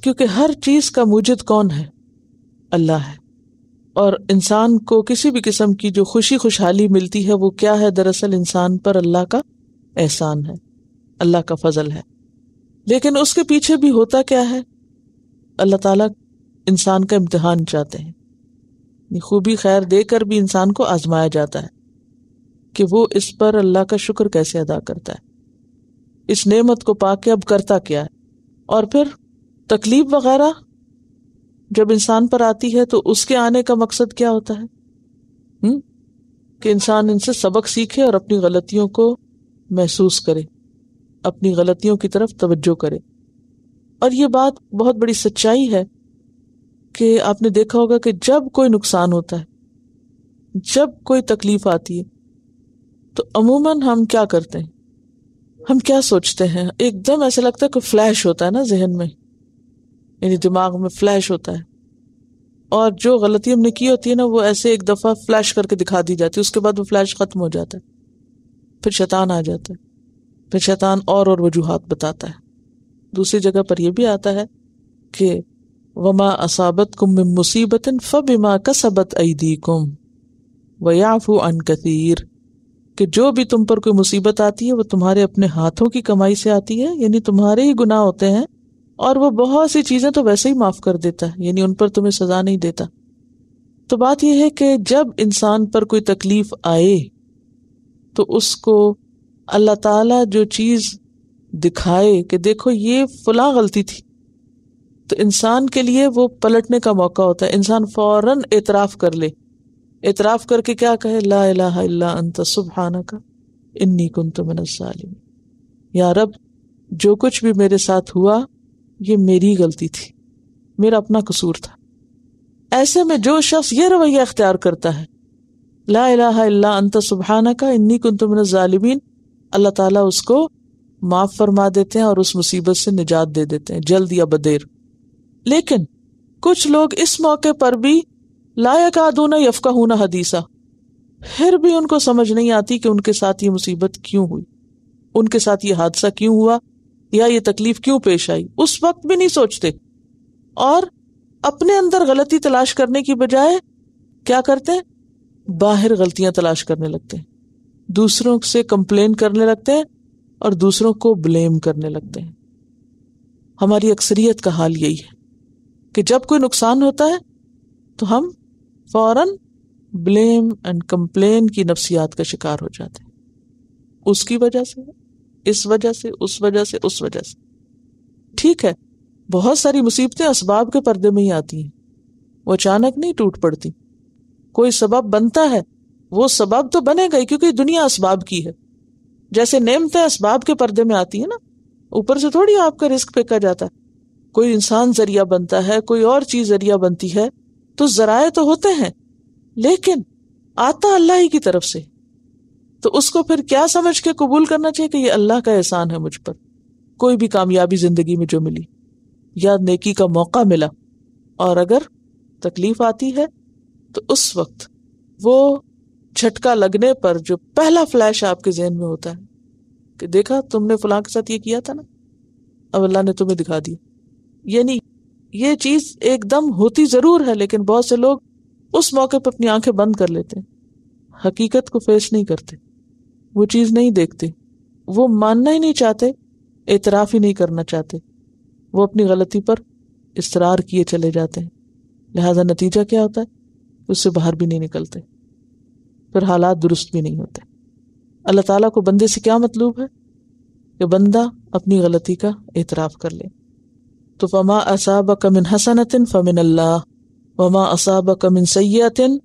क्योंकि हर चीज़ का मुजिद कौन है अल्लाह है और इंसान को किसी भी किस्म की जो खुशी खुशहाली मिलती है वो क्या है दरअसल इंसान पर अल्लाह का एहसान है अल्लाह का फजल है लेकिन उसके पीछे भी होता क्या है अल्लाह ताला इंसान का इम्तहान चाहते हैं खूबी खैर देकर भी इंसान को आजमाया जाता है कि वो इस पर अल्लाह का शुक्र कैसे अदा करता है इस नेमत को पा के अब करता क्या है और फिर तकलीफ वगैरह जब इंसान पर आती है तो उसके आने का मकसद क्या होता है हुँ? हम्म? कि इंसान इनसे सबक सीखे और अपनी गलतियों को महसूस करे अपनी गलतियों की तरफ तवज्जो करे और ये बात बहुत बड़ी सच्चाई है कि आपने देखा होगा कि जब कोई नुकसान होता है जब कोई तकलीफ आती है तो अमूमन हम क्या करते हैं हम क्या सोचते हैं एकदम ऐसा लगता है कि फ्लैश होता है ना जहन में यानी दिमाग में फ्लैश होता है और जो गलती हमने की होती है ना वो ऐसे एक दफ़ा फ्लैश करके दिखा दी जाती है उसके बाद वो फ्लैश ख़त्म हो जाता है फिर शैतान आ जाता है फिर शैतान और और वजूहत बताता है दूसरी जगह पर यह भी आता है कि वमा असाबत कुम मुसीबत फ़बिमा कसबत ऐदी कुम वयाफ़ू अन कतीर कि जो भी तुम पर कोई मुसीबत आती है वो तुम्हारे अपने हाथों की कमाई से आती है यानी तुम्हारे ही गुनाह होते हैं और वो बहुत सी चीज़ें तो वैसे ही माफ़ कर देता है यानी उन पर तुम्हें सज़ा नहीं देता तो बात यह है कि जब इंसान पर कोई तकलीफ आए तो उसको अल्लाह ताला जो चीज़ दिखाए कि देखो ये फला गलती थी तो इंसान के लिए वो पलटने का मौका होता है इंसान फौरन एतराफ कर ले एतराफ करके क्या कहे ला इलाहा अंत सुबहाना का इन्नी कुन तो सालिम या रब जो कुछ भी मेरे साथ हुआ ये मेरी गलती थी मेरा अपना कसूर था ऐसे में जो शख्स ये रवैया अख्तियार करता है ला इलाहा अंत सुबहाना का इन्नी कुन तो ालिमीन अल्लाह ताला उसको माफ़ फरमा देते हैं और उस मुसीबत से निजात दे देते हैं जल्द या बदेर लेकिन कुछ लोग इस मौके पर भी यफका यफकाहूना हदीसा फिर भी उनको समझ नहीं आती कि उनके साथ ये मुसीबत क्यों हुई उनके साथ ये हादसा क्यों हुआ या ये तकलीफ क्यों पेश आई उस वक्त भी नहीं सोचते और अपने अंदर गलती तलाश करने की बजाय क्या करते हैं बाहर गलतियां तलाश करने लगते हैं दूसरों से कंप्लेन करने लगते हैं और दूसरों को ब्लेम करने लगते हैं हमारी अक्सरियत का हाल यही है कि जब कोई नुकसान होता है तो हम फौरन ब्लेम एंड कंप्लेन की नफसियात का शिकार हो जाते हैं उसकी वजह से इस वजह से उस वजह से उस वजह से ठीक है बहुत सारी मुसीबतें इसबाब के पर्दे में ही आती हैं वो अचानक नहीं टूट पड़ती कोई सबब बनता है वो सबब तो बनेगा ही क्योंकि दुनिया इसबाब की है जैसे नेमतें इसबाब के पर्दे में आती है ना ऊपर से थोड़ी आपका रिस्क फेंका जाता है कोई इंसान जरिया बनता है कोई और चीज जरिया बनती है तो जराए तो होते हैं लेकिन आता अल्लाह ही की तरफ से तो उसको फिर क्या समझ के कबूल करना चाहिए कि ये अल्लाह का एहसान है मुझ पर कोई भी कामयाबी जिंदगी में जो मिली या नेकी का मौका मिला और अगर तकलीफ आती है तो उस वक्त वो झटका लगने पर जो पहला फ्लैश आपके जहन में होता है कि देखा तुमने फलां के साथ ये किया था ना अब अल्लाह ने तुम्हें दिखा दिया यानी ये चीज एकदम होती जरूर है लेकिन बहुत से लोग उस मौके पर अपनी आंखें बंद कर लेते हैं हकीकत को फेस नहीं करते वो चीज नहीं देखते वो मानना ही नहीं चाहते एतराफ ही नहीं करना चाहते वो अपनी गलती पर इसरार किए चले जाते हैं लिहाजा नतीजा क्या होता है उससे बाहर भी नहीं निकलते फिर हालात दुरुस्त भी नहीं होते अल्लाह ताला को बंदे से क्या मतलूब है कि बंदा अपनी गलती का एतराफ़ कर ले तो फमा असाब कमिन हसनतिन फ़मिन अल्लाह वमा असाब कमिन सयातिन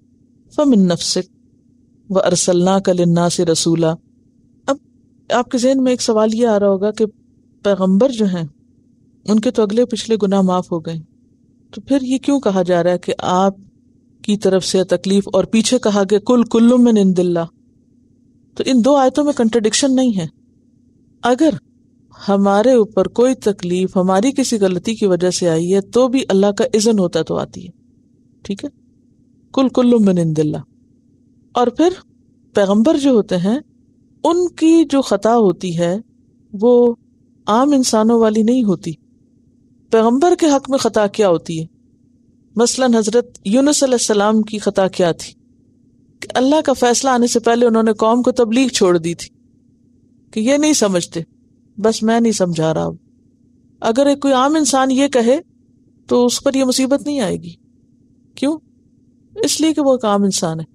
फ़मिन नफसिक व अरसल्ला कलन्ना से रसूला अब आपके जहन में एक सवाल ये आ रहा होगा कि पैगम्बर जो हैं उनके तो अगले पिछले गुना माफ़ हो गए तो फिर ये क्यों कहा जा रहा है कि आप की तरफ से तकलीफ और पीछे कहा गया कुल कुल्लुम में निंदिल्ला तो इन दो आयतों में कंट्रोडिक्शन नहीं है अगर हमारे ऊपर कोई तकलीफ हमारी किसी गलती की वजह से आई है तो भी अल्लाह का इज़न होता तो आती है ठीक है कुल कुल्लु निंदिल्ला और फिर पैगंबर जो होते हैं उनकी जो ख़ता होती है वो आम इंसानों वाली नहीं होती पैगंबर के हक में ख़ता क्या होती है मसलन हज़रत यूनुस सलाम की ख़ता क्या थी कि अल्लाह का फैसला आने से पहले उन्होंने कौम को तबलीग छोड़ दी थी कि ये नहीं समझते बस मैं नहीं समझा रहा हूं अगर एक कोई आम इंसान ये कहे तो उस पर यह मुसीबत नहीं आएगी क्यों इसलिए कि वो एक आम इंसान है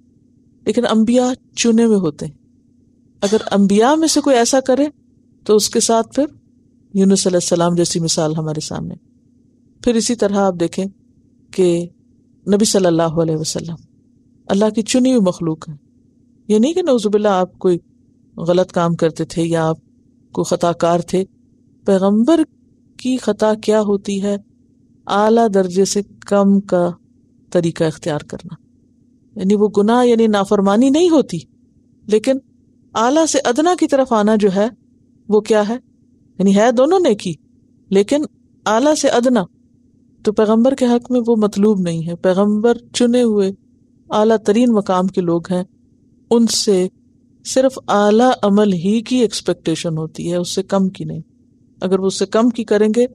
लेकिन अम्बिया चुने हुए होते हैं अगर अम्बिया में से कोई ऐसा करे तो उसके साथ फिर यूनुस सलाम जैसी मिसाल हमारे सामने फिर इसी तरह आप देखें कि नबी सल्लल्लाहु अलैहि वसल्लम अल्लाह की चुनी हुई मखलूक है ये नहीं कि नौजुबिल्ला आप कोई गलत काम करते थे या आप को ख़ताकार थे पैगंबर की ख़ता क्या होती है आला दर्जे से कम का तरीका इख्तियार करना यानी वो गुनाह यानी नाफरमानी नहीं होती लेकिन आला से अदना की तरफ आना जो है वो क्या है यानी है दोनों ने की लेकिन आला से अदना तो पैगंबर के हक में वो मतलूब नहीं है पैगंबर चुने हुए आला तरीन मकाम के लोग हैं उनसे सिर्फ आला अमल ही की एक्सपेक्टेशन होती है उससे कम की नहीं अगर वो उससे कम की करेंगे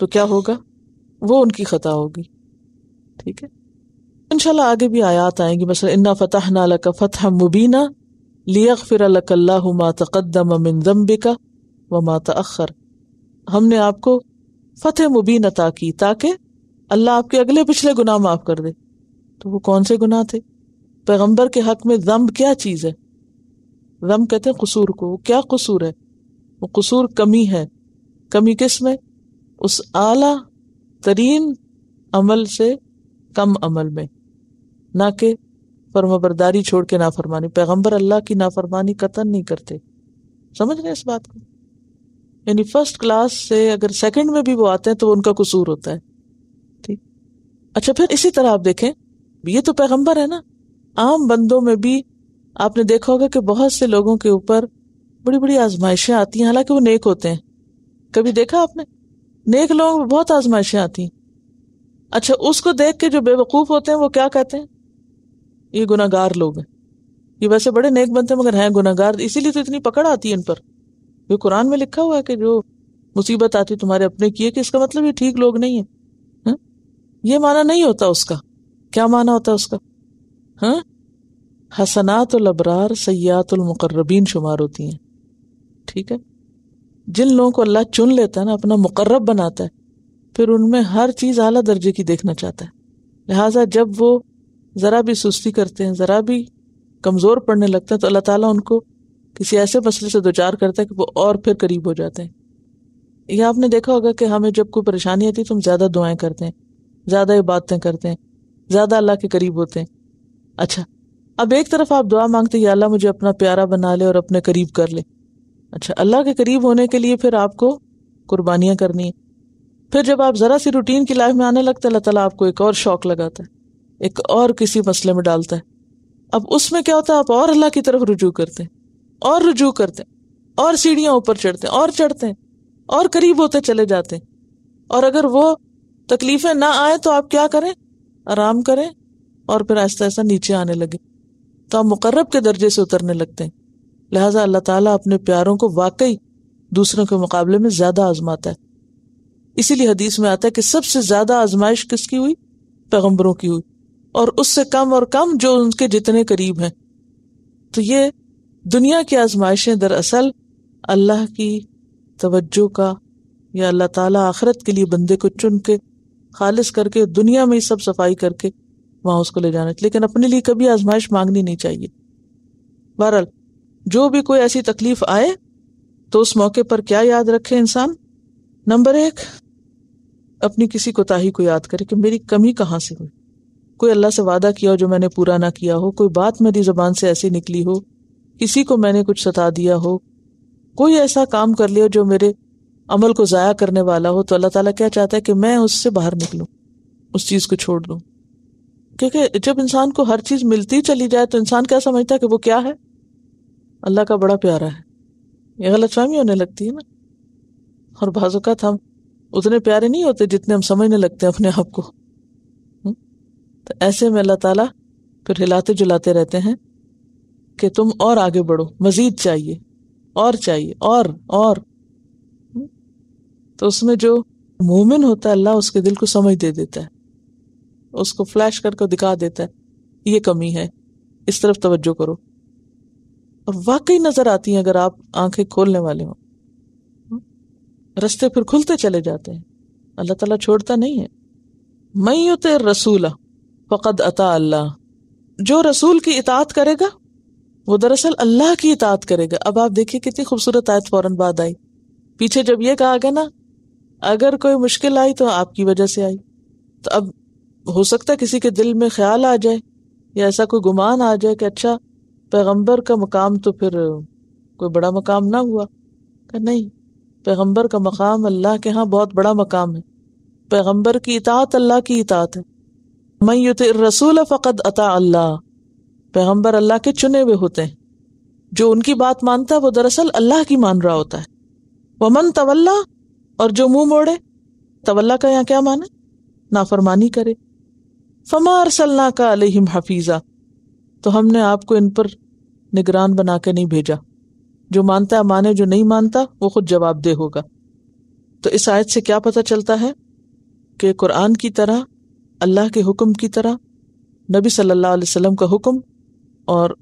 तो क्या होगा वो उनकी खता होगी ठीक है इनशाला आगे भी आयात आएंगी मसल इन्ना फ़तह नाला का फ़तह मुबीना लिया फिर अल्लाह माता व माता अखर हमने आपको फतेह मुबीन अता की ताकि अल्लाह आपके अगले पिछले गुनाह माफ़ कर दे तो वो कौन से गुनाह थे पैगम्बर के हक में जम्ब क्या चीज़ है गम कहते हैं कसूर को क्या कसूर है वो कसूर कमी है कमी किस में उस आला तरीन अमल से कम अमल में ना कि फर्माबरदारी छोड़ के नाफरमानी पैगम्बर अल्लाह की नाफरमानी कतन नहीं करते समझ रहे इस बात को यानी फर्स्ट क्लास से अगर सेकंड में भी वो आते हैं तो उनका कसूर होता है ठीक अच्छा फिर इसी तरह आप देखें ये तो पैगंबर है ना आम बंदों में भी आपने देखा होगा कि बहुत से लोगों के ऊपर बड़ी बड़ी आजमाइशें आती हैं हालांकि वो नेक होते हैं कभी देखा आपने नेक लोगों पर बहुत आजमाइशें आती हैं अच्छा उसको देख के जो बेवकूफ़ होते हैं वो क्या कहते हैं ये गुनागार लोग हैं ये वैसे बड़े नेक बनते हैं मगर हैं गुनागार इसीलिए तो इतनी पकड़ आती है इन पर ये कुरान में लिखा हुआ है कि जो मुसीबत आती तुम्हारे अपने किए कि इसका मतलब ये ठीक लोग नहीं है हा? ये माना नहीं होता उसका क्या माना होता उसका हाँ हसनात अबरार सयातुलमकर्रबीन शुमार होती हैं ठीक है जिन लोगों को अल्लाह चुन लेता है ना अपना मुकर्रब बनाता है फिर उनमें हर चीज़ अला दर्जे की देखना चाहता है लिहाजा जब वो ज़रा भी सुस्ती करते हैं ज़रा भी कमज़ोर पड़ने लगते हैं तो अल्लाह ताली उनको किसी ऐसे मसले से दोचार करता है कि वो और फिर करीब हो जाते हैं ये आपने देखा होगा कि हमें जब कोई परेशानी आती है तो हम ज़्यादा दुआएं करते हैं ज़्यादा इबादतें करते हैं ज़्यादा अल्लाह के करीब होते हैं अच्छा अब एक तरफ आप दुआ मांगते हैं अल्लाह मुझे अपना प्यारा बना ले और अपने करीब कर ले अच्छा अल्लाह के करीब होने के लिए फिर आपको कुर्बानियाँ करनी है फिर जब आप ज़रा सी रूटीन की लाइफ में आने लगते हैं अल्लाह तला आपको एक और शौक लगाता है एक और किसी मसले में डालता है अब उसमें क्या होता है आप और अल्लाह की तरफ रुजू करते हैं और रुजू करते हैं और सीढ़ियाँ ऊपर चढ़ते हैं और चढ़ते हैं और करीब होते चले जाते हैं और अगर वो तकलीफ़ें ना आए तो आप क्या करें आराम करें और फिर ऐसा ऐसा नीचे आने लगे तो आप मुकर्रब के दर्जे से उतरने लगते हैं लिहाजा अल्लाह ताला अपने प्यारों को वाकई दूसरों के मुकाबले में ज्यादा आजमाता है इसीलिए हदीस में आता है कि सबसे ज्यादा आजमाइश किसकी हुई पैगम्बरों की हुई और उससे कम और कम जो उनके जितने करीब हैं तो ये दुनिया की आजमाइशें दरअसल अल्लाह की तवज्जो का या अल्लाह ताला आखरत के लिए बंदे को चुन के खालिज करके दुनिया में ही सब सफाई करके वहां उसको ले जाना लेकिन अपने लिए कभी आजमाइश मांगनी नहीं चाहिए बहरहाल जो भी कोई ऐसी तकलीफ आए तो उस मौके पर क्या याद रखे इंसान नंबर एक अपनी किसी कोताही को याद करे कि मेरी कमी कहाँ से हुई कोई अल्लाह से वादा किया हो जो मैंने पूरा ना किया हो कोई बात मेरी जबान से ऐसी निकली हो किसी को मैंने कुछ सता दिया हो कोई ऐसा काम कर लिया जो मेरे अमल को ज़ाया करने वाला हो तो अल्लाह ताला क्या चाहता है कि मैं उससे बाहर निकलूं उस चीज़ को छोड़ दूं क्योंकि जब इंसान को हर चीज मिलती चली जाए तो इंसान क्या समझता है कि वो क्या है अल्लाह का बड़ा प्यारा है ये गलत फहमी होने लगती है ना और बाजुकात हम उतने प्यारे नहीं होते जितने हम समझने लगते हैं अपने आप को हम्म? तो ऐसे में अल्लाह ताला फिर हिलाते जुलाते रहते हैं कि तुम और आगे बढ़ो मज़ीद चाहिए और चाहिए और और हम्म? तो उसमें जो मोमिन होता है अल्लाह उसके दिल को समझ दे देता है उसको फ्लैश करके दिखा देता है ये कमी है इस तरफ तवज्जो करो और वाकई नजर आती है अगर आप आंखें खोलने वाले हो रस्ते फिर खुलते चले जाते हैं अल्लाह ताला छोड़ता नहीं है मैं मयुत रसूल फ़कद अता अल्लाह जो रसूल की इतात करेगा वो दरअसल अल्लाह की इतात करेगा अब आप देखिए कितनी खूबसूरत आयत फौरन बाद आई पीछे जब ये कहा गया ना अगर कोई मुश्किल आई तो आपकी वजह से आई तो अब हो सकता है किसी के दिल में ख्याल आ जाए या ऐसा कोई गुमान आ जाए कि अच्छा पैगंबर का मकाम तो फिर कोई बड़ा मकाम ना हुआ कि नहीं पैगंबर का मकाम अल्लाह के यहाँ बहुत बड़ा मकाम है पैगंबर की इतात अल्लाह की इतात है मैं युत रसूल फ़कत अता अल्लाह पैगम्बर अल्लाह के चुने हुए होते हैं जो उनकी बात मानता है वो दरअसल अल्लाह की मान रहा होता है वमन तवल्ला और जो मुंह मोड़े तवल्ला का यहाँ क्या माने नाफरमानी करे फमार सल्ला का अलहिम हफीज़ा तो हमने आपको इन पर निगरान बना के नहीं भेजा जो मानता है माने जो नहीं मानता वो खुद जवाब दे होगा तो इस आयत से क्या पता चलता है कि कुरान की तरह अल्लाह के हुक्म की तरह नबी सल्लल्लाहु अलैहि वसल्लम का हुक्म और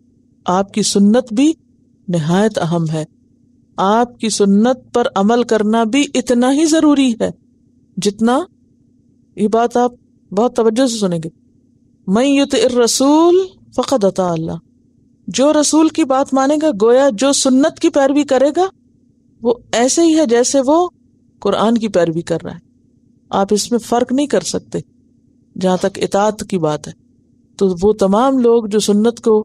आपकी सुन्नत भी नहायत अहम है आपकी सुन्नत पर अमल करना भी इतना ही ज़रूरी है जितना ये बात आप बहुत तवज्जो से सुनेंगे मई युत रसूल फ़कत अता जो रसूल की बात मानेगा गोया जो सुन्नत की पैरवी करेगा वो ऐसे ही है जैसे वो कुरान की पैरवी कर रहा है आप इसमें फ़र्क नहीं कर सकते जहां तक इतात की बात है तो वो तमाम लोग जो सुन्नत को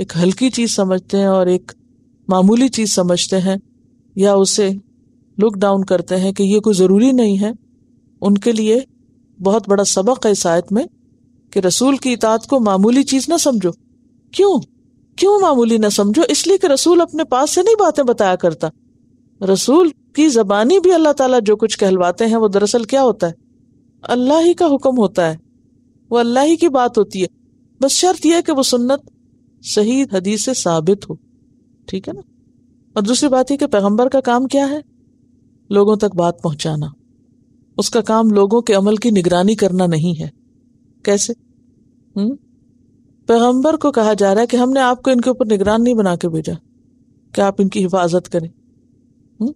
एक हल्की चीज़ समझते हैं और एक मामूली चीज़ समझते हैं या उसे लुक डाउन करते हैं कि ये कोई ज़रूरी नहीं है उनके लिए बहुत बड़ा सबक है इस आयत में कि रसूल की इतात को मामूली चीज ना समझो क्यों क्यों मामूली ना समझो इसलिए कि रसूल अपने पास से नहीं बातें बताया करता रसूल की जबानी भी अल्लाह ताला जो कुछ कहलवाते हैं वो दरअसल क्या होता है अल्लाह ही का हुक्म होता है वो अल्लाह ही की बात होती है बस शर्त यह कि वो सुन्नत सही हदीस से साबित हो ठीक है ना और दूसरी बात यह कि पैगंबर का काम क्या है लोगों तक बात पहुंचाना उसका काम लोगों के अमल की निगरानी करना नहीं है कैसे हम्म पैगंबर को कहा जा रहा है कि हमने आपको इनके ऊपर निगरान नहीं बना के भेजा कि आप इनकी हिफाजत करें हुँ? हम्म?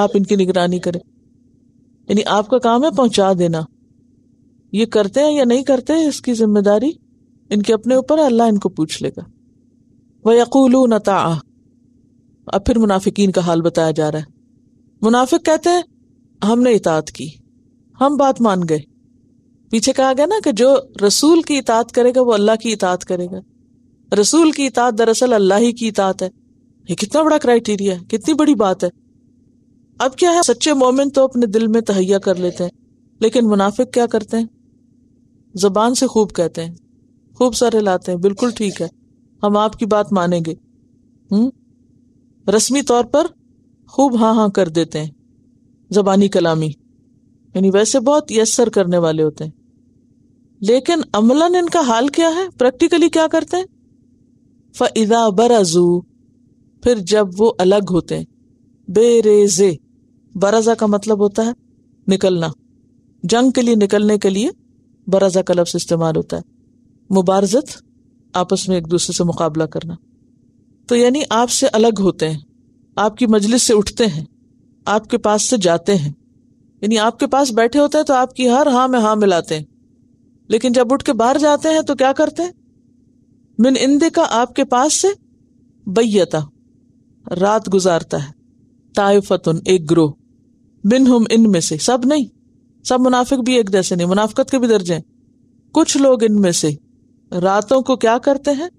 आप इनकी निगरानी करें यानी आपका काम है पहुंचा देना ये करते हैं या नहीं करते हैं इसकी जिम्मेदारी इनके अपने ऊपर अल्लाह इनको पूछ लेगा वह यकूलू नता अब फिर मुनाफिकीन का हाल बताया जा रहा है मुनाफिक कहते हैं हमने इतात की हम बात मान गए पीछे कहा गया ना कि जो रसूल की इतात करेगा वो अल्लाह की इतात करेगा रसूल की इतात दरअसल अल्लाह ही की इतात है ये कितना बड़ा क्राइटेरिया है कितनी बड़ी बात है अब क्या है सच्चे मोमिन तो अपने दिल में तहिया कर लेते हैं लेकिन मुनाफिक क्या करते हैं जबान से खूब कहते हैं खूब सारे लाते हैं बिल्कुल ठीक है हम आपकी बात मानेंगे हम्म रस्मी तौर पर खूब हाँ हाँ कर देते हैं जबानी कलामी यानी वैसे बहुत यसर करने वाले होते हैं लेकिन अमलन इनका हाल क्या है प्रैक्टिकली क्या करते हैं फ़िदा बराजू फिर जब वो अलग होते हैं बेरेजे बराजा का मतलब होता है निकलना जंग के लिए निकलने के लिए बराजा का लफ्स इस्तेमाल होता है मुबारजत आपस में एक दूसरे से मुकाबला करना तो यानी आपसे अलग होते हैं आपकी मजलिस से उठते हैं आपके पास से जाते हैं यानी आपके पास बैठे होते हैं तो आपकी हर हाँ में हाँ मिलाते हैं लेकिन जब उठ के बाहर जाते हैं तो क्या करते हैं मिन इंदे का आपके पास से बैयता रात गुजारता है तायफतुन एक ग्रोह बिन हम इनमें से सब नहीं सब मुनाफिक भी एक जैसे नहीं मुनाफकत के भी दर्जे हैं कुछ लोग इनमें से रातों को क्या करते हैं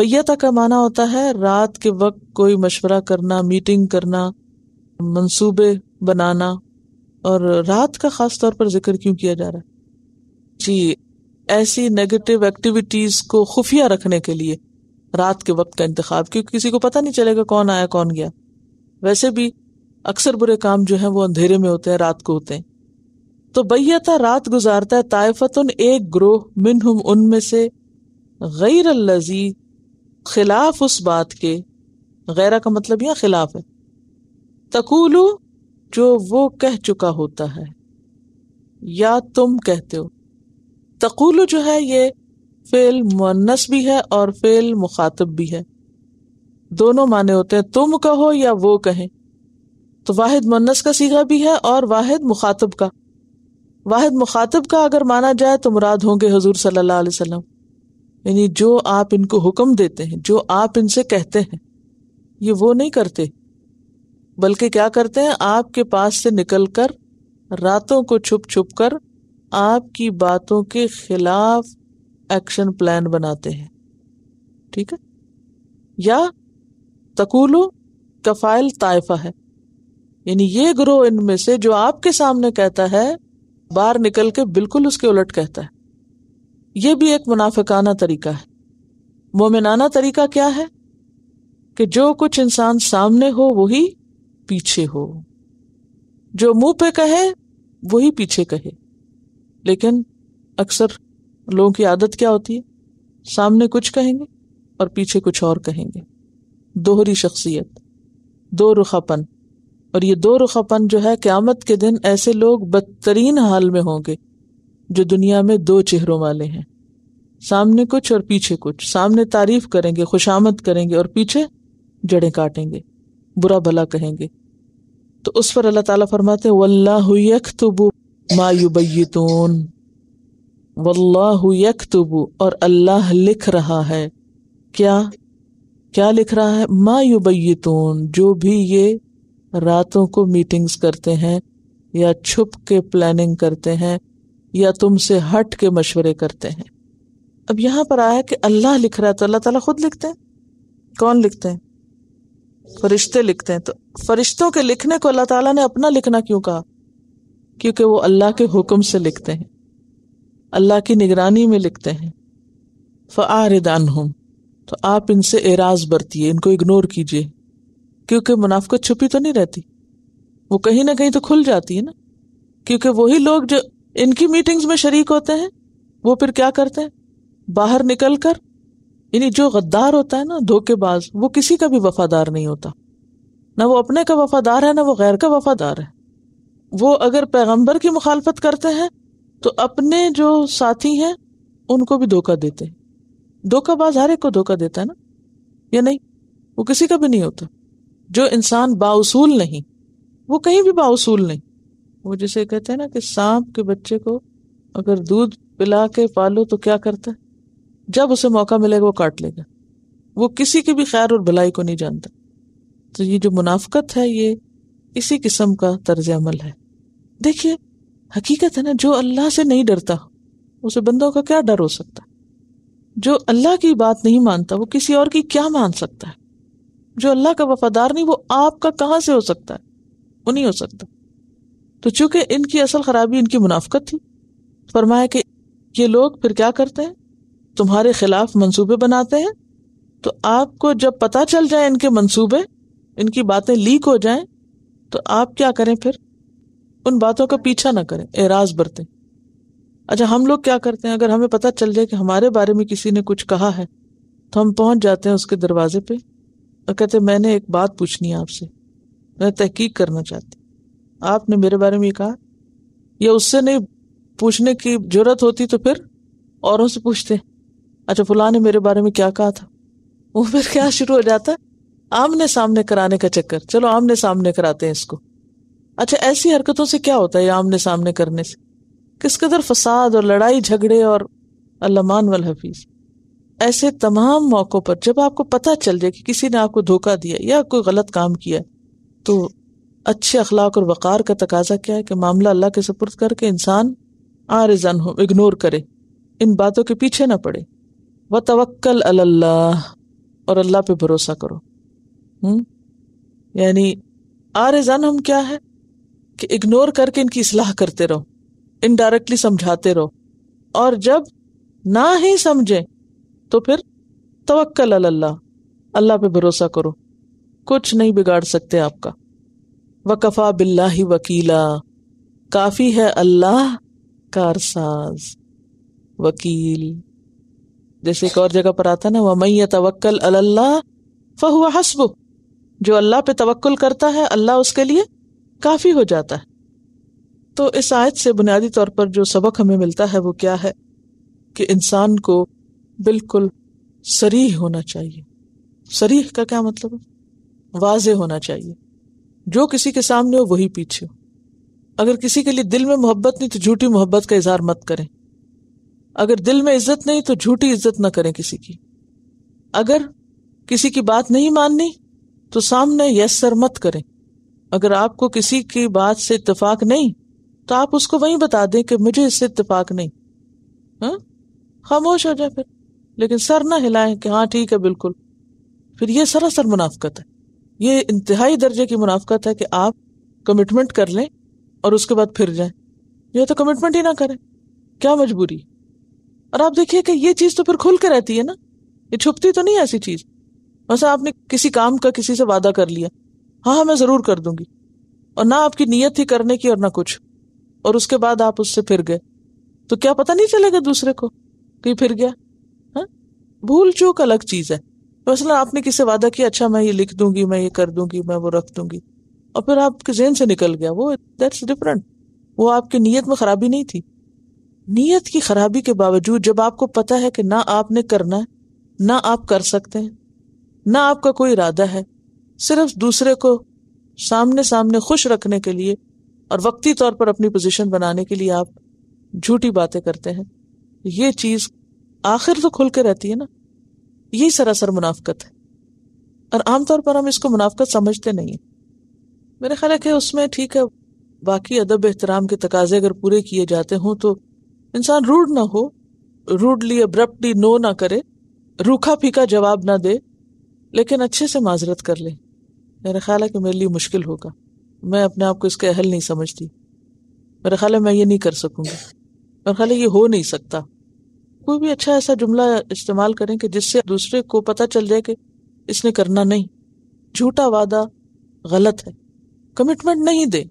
बैयता का माना होता है रात के वक्त कोई मशवरा करना मीटिंग करना मंसूबे बनाना और रात का ख़ास तौर पर जिक्र क्यों किया जा रहा है जी ऐसी नेगेटिव एक्टिविटीज़ को खुफिया रखने के लिए रात के वक्त का इंतखब क्योंकि किसी को पता नहीं चलेगा कौन आया कौन गया वैसे भी अक्सर बुरे काम जो है वो अंधेरे में होते हैं रात को होते हैं तो भैया बैयता रात गुजारता है तायफतन एक ग्रोह मिन हम उनमें से गैर लजी खिलाफ उस बात के गैरा का मतलब यहाँ खिलाफ है तकूलू जो वो कह चुका होता है या तुम कहते हो तकूलू जो है ये फेल मुन्नस भी है और फेल मुखातब भी है दोनों माने होते हैं तुम कहो या वो कहें तो वाहिद मुन्नस का सीगा भी है और वाहिद मुखातब का वाहिद मुखातब का अगर माना जाए तो मुराद होंगे हजूर सल्लल्लाहु अलैहि वसल्लम यानी जो आप इनको हुक्म देते हैं जो आप इनसे कहते हैं ये वो नहीं करते बल्कि क्या करते हैं आपके पास से निकलकर रातों को छुप छुप कर आपकी बातों के खिलाफ एक्शन प्लान बनाते हैं ठीक है या तकुलो कफाइल ताइफा है यानी ये ग्रोह इनमें से जो आपके सामने कहता है बाहर निकल के बिल्कुल उसके उलट कहता है ये भी एक मुनाफिकाना तरीका है मोमिनाना तरीका क्या है कि जो कुछ इंसान सामने हो वही पीछे हो जो मुंह पे कहे वही पीछे कहे लेकिन अक्सर लोगों की आदत क्या होती है सामने कुछ कहेंगे और पीछे कुछ और कहेंगे दोहरी शख्सियत दो रुखापन और ये दो रुखापन जो है क्यामत के दिन ऐसे लोग बदतरीन हाल में होंगे जो दुनिया में दो चेहरों वाले हैं सामने कुछ और पीछे कुछ सामने तारीफ करेंगे खुशामद करेंगे और पीछे जड़ें काटेंगे बुरा भला कहेंगे तो उस पर अल्लाह ताला फरमाते वल्लाहतुबु मायुबैतून वल्लाहतुबु और अल्लाह लिख रहा है क्या क्या लिख रहा है मा मायुबैतून जो भी ये रातों को मीटिंग्स करते हैं या छुप के प्लानिंग करते हैं या तुमसे हट के मशवरे करते हैं अब यहां पर आया कि अल्लाह लिख रहा है तो अल्लाह ताला खुद लिखते हैं कौन लिखते हैं फरिश्ते लिखते हैं तो फरिश्तों के लिखने को अल्लाह ताला ने अपना लिखना क्यों कहा क्योंकि वो अल्लाह के हुक्म से लिखते हैं अल्लाह की निगरानी में लिखते हैं फ़ारदान हम तो आप इनसे एराज बरतिए इनको इग्नोर कीजिए क्योंकि मुनाफ्त छुपी तो नहीं रहती वो कहीं ना कहीं तो खुल जाती है ना क्योंकि वही लोग जो इनकी मीटिंग्स में शरीक होते हैं वो फिर क्या करते हैं बाहर निकल कर यानी जो गद्दार होता है ना धोखेबाज वो किसी का भी वफादार नहीं होता ना वो अपने का वफादार है ना वो गैर का वफादार है वो अगर पैगंबर की मुखालफत करते हैं तो अपने जो साथी हैं उनको भी धोखा देते हैं धोखाबाज हर एक को धोखा देता है ना या नहीं वो किसी का भी नहीं होता जो इंसान बाउसूल नहीं वो कहीं भी बाउसूल नहीं वो जिसे कहते हैं ना कि सांप के बच्चे को अगर दूध पिला के पालो तो क्या करता है जब उसे मौका मिलेगा वो काट लेगा वो किसी की भी खैर और भलाई को नहीं जानता तो ये जो मुनाफ्त है ये इसी किस्म का तर्ज अमल है देखिए हकीकत है ना जो अल्लाह से नहीं डरता उसे बंदों का क्या डर हो सकता जो अल्लाह की बात नहीं मानता वो किसी और की क्या मान सकता है जो अल्लाह का वफादार नहीं वो आपका कहाँ से हो सकता है वो नहीं हो सकता तो चूंकि इनकी असल खराबी इनकी मुनाफ्त थी फरमाया कि ये लोग फिर क्या करते हैं तुम्हारे खिलाफ मंसूबे बनाते हैं तो आपको जब पता चल जाए इनके मंसूबे इनकी बातें लीक हो जाए तो आप क्या करें फिर उन बातों का पीछा ना करें एराज बरतें अच्छा हम लोग क्या करते हैं अगर हमें पता चल जाए कि हमारे बारे में किसी ने कुछ कहा है तो हम पहुंच जाते हैं उसके दरवाजे पे और कहते मैंने एक बात पूछनी है आपसे मैं तहकीक करना चाहती आपने मेरे बारे में कहा या उससे नहीं पूछने की जरूरत होती तो फिर औरों से पूछते हैं अच्छा फुला ने मेरे बारे में क्या कहा था वो फिर क्या शुरू हो जाता है आमने सामने कराने का चक्कर चलो आमने सामने कराते हैं इसको अच्छा ऐसी हरकतों से क्या होता है आमने सामने करने से किस कदर फसाद और लड़ाई झगड़े और अल्लामान वल हफीज ऐसे तमाम मौक़ों पर जब आपको पता चल जाए कि किसी ने आपको धोखा दिया या कोई गलत काम किया तो अच्छे अखलाक और वक़ार का तकाजा क्या है कि मामला अल्लाह के सपुर्द करके इंसान आ रिजन हो इग्नोर करे इन बातों के पीछे ना पड़े व तवक्ल अल्लाह और अल्लाह पे भरोसा करो हम्म यानी जान हम क्या है कि इग्नोर करके इनकी इसलाह करते रहो इनडायरेक्टली समझाते रहो और जब ना ही समझे तो फिर तवक्ल अल्लाह अल्लाह पे भरोसा करो कुछ नहीं बिगाड़ सकते आपका वकफा बिल्ला ही वकीला काफ़ी है अल्लाह कारसाज वकील जैसे एक और जगह पर आता ना मैं तवक्ल अल्लाह फहुआ हसब जो अल्लाह पे तवक्ल करता है अल्लाह उसके लिए काफ़ी हो जाता है तो इस आयत से बुनियादी तौर पर जो सबक हमें मिलता है वो क्या है कि इंसान को बिल्कुल सरीह होना चाहिए सरीह का क्या मतलब है वाज होना चाहिए जो किसी के सामने हो वही पीछे हो अगर किसी के लिए दिल में मोहब्बत नहीं तो झूठी मोहब्बत का इजहार मत करें अगर दिल में इज्जत नहीं तो झूठी इज्जत ना करें किसी की अगर किसी की बात नहीं माननी तो सामने यस सर मत करें अगर आपको किसी की बात से इतफाक नहीं तो आप उसको वहीं बता दें कि मुझे इससे इतफाक नहीं हाँ खामोश हो जाए फिर लेकिन सर ना हिलाएं कि हाँ ठीक है बिल्कुल फिर ये सरासर मुनाफ्त है ये इंतहाई दर्जे की मुनाफ्त है कि आप कमिटमेंट कर लें और उसके बाद फिर जाएं यह तो कमिटमेंट ही ना करें क्या मजबूरी है और आप देखिए कि ये चीज तो फिर खुल के रहती है ना ये छुपती तो नहीं ऐसी चीज बस आपने किसी काम का किसी से वादा कर लिया हाँ हाँ मैं जरूर कर दूंगी और ना आपकी नीयत थी करने की और ना कुछ और उसके बाद आप उससे फिर गए तो क्या पता नहीं चलेगा दूसरे को कि फिर गया हा? भूल चूक अलग चीज है मसला तो आपने किसी वादा किया अच्छा मैं ये लिख दूंगी मैं ये कर दूंगी मैं वो रख दूंगी और फिर आपके जेन से निकल गया वो दैट्स डिफरेंट वो आपकी नीयत में खराबी नहीं थी नीयत की खराबी के बावजूद जब आपको पता है कि ना आपने करना है ना आप कर सकते हैं ना आपका कोई इरादा है सिर्फ दूसरे को सामने सामने खुश रखने के लिए और वक्ती तौर पर अपनी पोजिशन बनाने के लिए आप झूठी बातें करते हैं ये चीज आखिर तो खुल के रहती है ना यही सरासर मुनाफ्त है और आमतौर पर हम इसको मुनाफ्त समझते नहीं है मेरा ख्याल है कि उसमें ठीक है बाकी अदब एहतराम के तकाजे अगर पूरे किए जाते हों तो इंसान रूड ना हो रूडली अब्रप्टली नो ना करे रूखा फीका जवाब ना दे लेकिन अच्छे से माजरत कर ले मेरा ख्याल है कि मेरे लिए मुश्किल होगा मैं अपने आप को इसके अहल नहीं समझती मेरा ख्याल है मैं ये नहीं कर सकूंगी मेरा ख्याल है ये हो नहीं सकता कोई भी अच्छा ऐसा जुमला इस्तेमाल करें कि जिससे दूसरे को पता चल जाए कि इसने करना नहीं झूठा वादा गलत है कमिटमेंट नहीं दे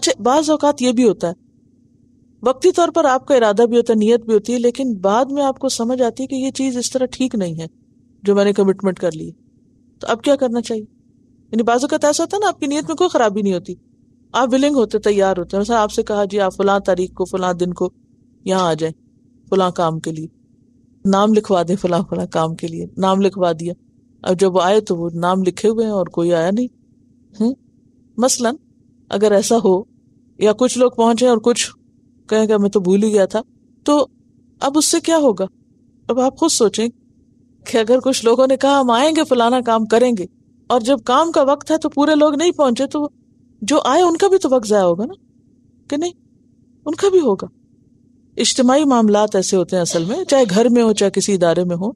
अच्छा बाज़ अवकात ये भी होता है वक्ती तौर पर आपका इरादा भी होता है नीयत भी होती है लेकिन बाद में आपको समझ आती है कि ये चीज़ इस तरह ठीक नहीं है जो मैंने कमिटमेंट कर ली तो अब क्या करना चाहिए यानी बाजू का ऐसा होता है ना आपकी नीयत में कोई खराबी नहीं होती आप विलिंग होते तैयार होते हैं आपसे कहा जी आप फलां तारीख को फलां दिन को यहाँ आ जाए फलां काम के लिए नाम लिखवा दें फलां फलां काम के लिए नाम लिखवा दिया अब जब आए तो वो नाम लिखे हुए हैं और कोई आया नहीं है हम्म, मसलन अगर ऐसा हो या कुछ लोग पहुंचे और कुछ कहेगा मैं तो भूल ही गया था तो अब उससे क्या होगा अब आप खुद सोचें कि अगर कुछ लोगों ने कहा हम आएंगे फलाना काम करेंगे और जब काम का वक्त है तो पूरे लोग नहीं पहुंचे तो जो आए उनका भी तो वक्त ज़ाया होगा ना कि नहीं उनका भी होगा इज्तमाही मामला ऐसे होते हैं असल में चाहे घर में हो चाहे किसी इदारे में हो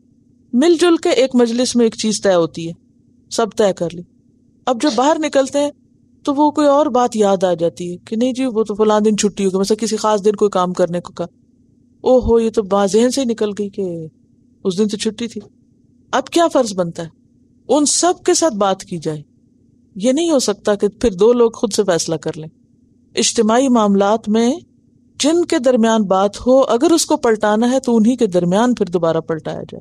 मिलजुल के एक मजलिस में एक चीज़ तय होती है सब तय कर ली अब जो बाहर निकलते हैं तो वो कोई और बात याद आ जाती है कि नहीं जी वो तो फला दिन छुट्टी होगी मतलब किसी खास दिन कोई काम करने को कहा हो ये तो बाजहन से निकल गई कि उस दिन तो छुट्टी थी अब क्या फर्ज बनता है उन सब के साथ बात की जाए ये नहीं हो सकता कि फिर दो लोग खुद से फैसला कर लें इज्तमाही मामला में जिनके दरमियान बात हो अगर उसको पलटाना है तो उन्हीं के दरमियान फिर दोबारा पलटाया जाए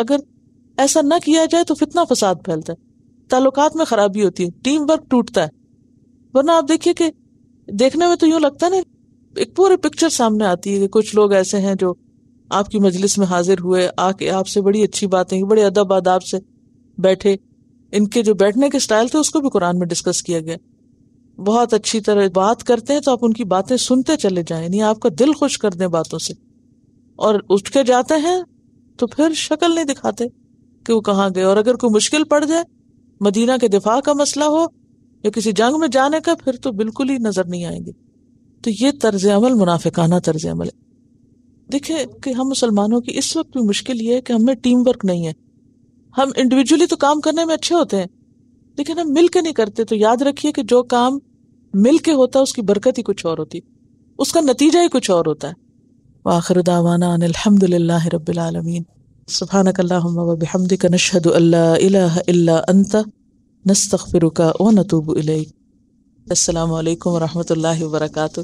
अगर ऐसा ना किया जाए तो फितना फसाद फैलता है ताल्लुकात में खराबी होती है टीम वर्क टूटता है वरना आप देखिए कि देखने में तो यूं लगता है ना एक पूरी पिक्चर सामने आती है कि कुछ लोग ऐसे हैं जो आपकी मजलिस में हाजिर हुए आके आपसे बड़ी अच्छी बातें बड़े अदब आदाब से बैठे इनके जो बैठने के स्टाइल थे उसको भी कुरान में डिस्कस किया गया बहुत अच्छी तरह बात करते हैं तो आप उनकी बातें सुनते चले जाएं नहीं आपका दिल खुश कर दें बातों से और उठ के जाते हैं तो फिर शक्ल नहीं दिखाते कि वो कहाँ गए और अगर कोई मुश्किल पड़ जाए मदीना के दिफा का मसला हो या किसी जंग में जाने का फिर तो बिल्कुल ही नजर नहीं आएंगे तो ये तर्ज अमल मुनाफिकाना तर्ज अमल है देखिए कि हम मुसलमानों की इस वक्त भी मुश्किल ये है कि हमें टीम वर्क नहीं है हम इंडिविजुअली तो काम करने में अच्छे होते हैं लेकिन हम मिल के नहीं करते तो याद रखिए कि जो काम मिल के होता है उसकी बरकत ही कुछ और होती उसका नतीजा ही कुछ और होता है आखिर दावाना अलहमदिल्ला नस्तफ़िर व नतूब अलैक अल्लाम वरहमल वर्का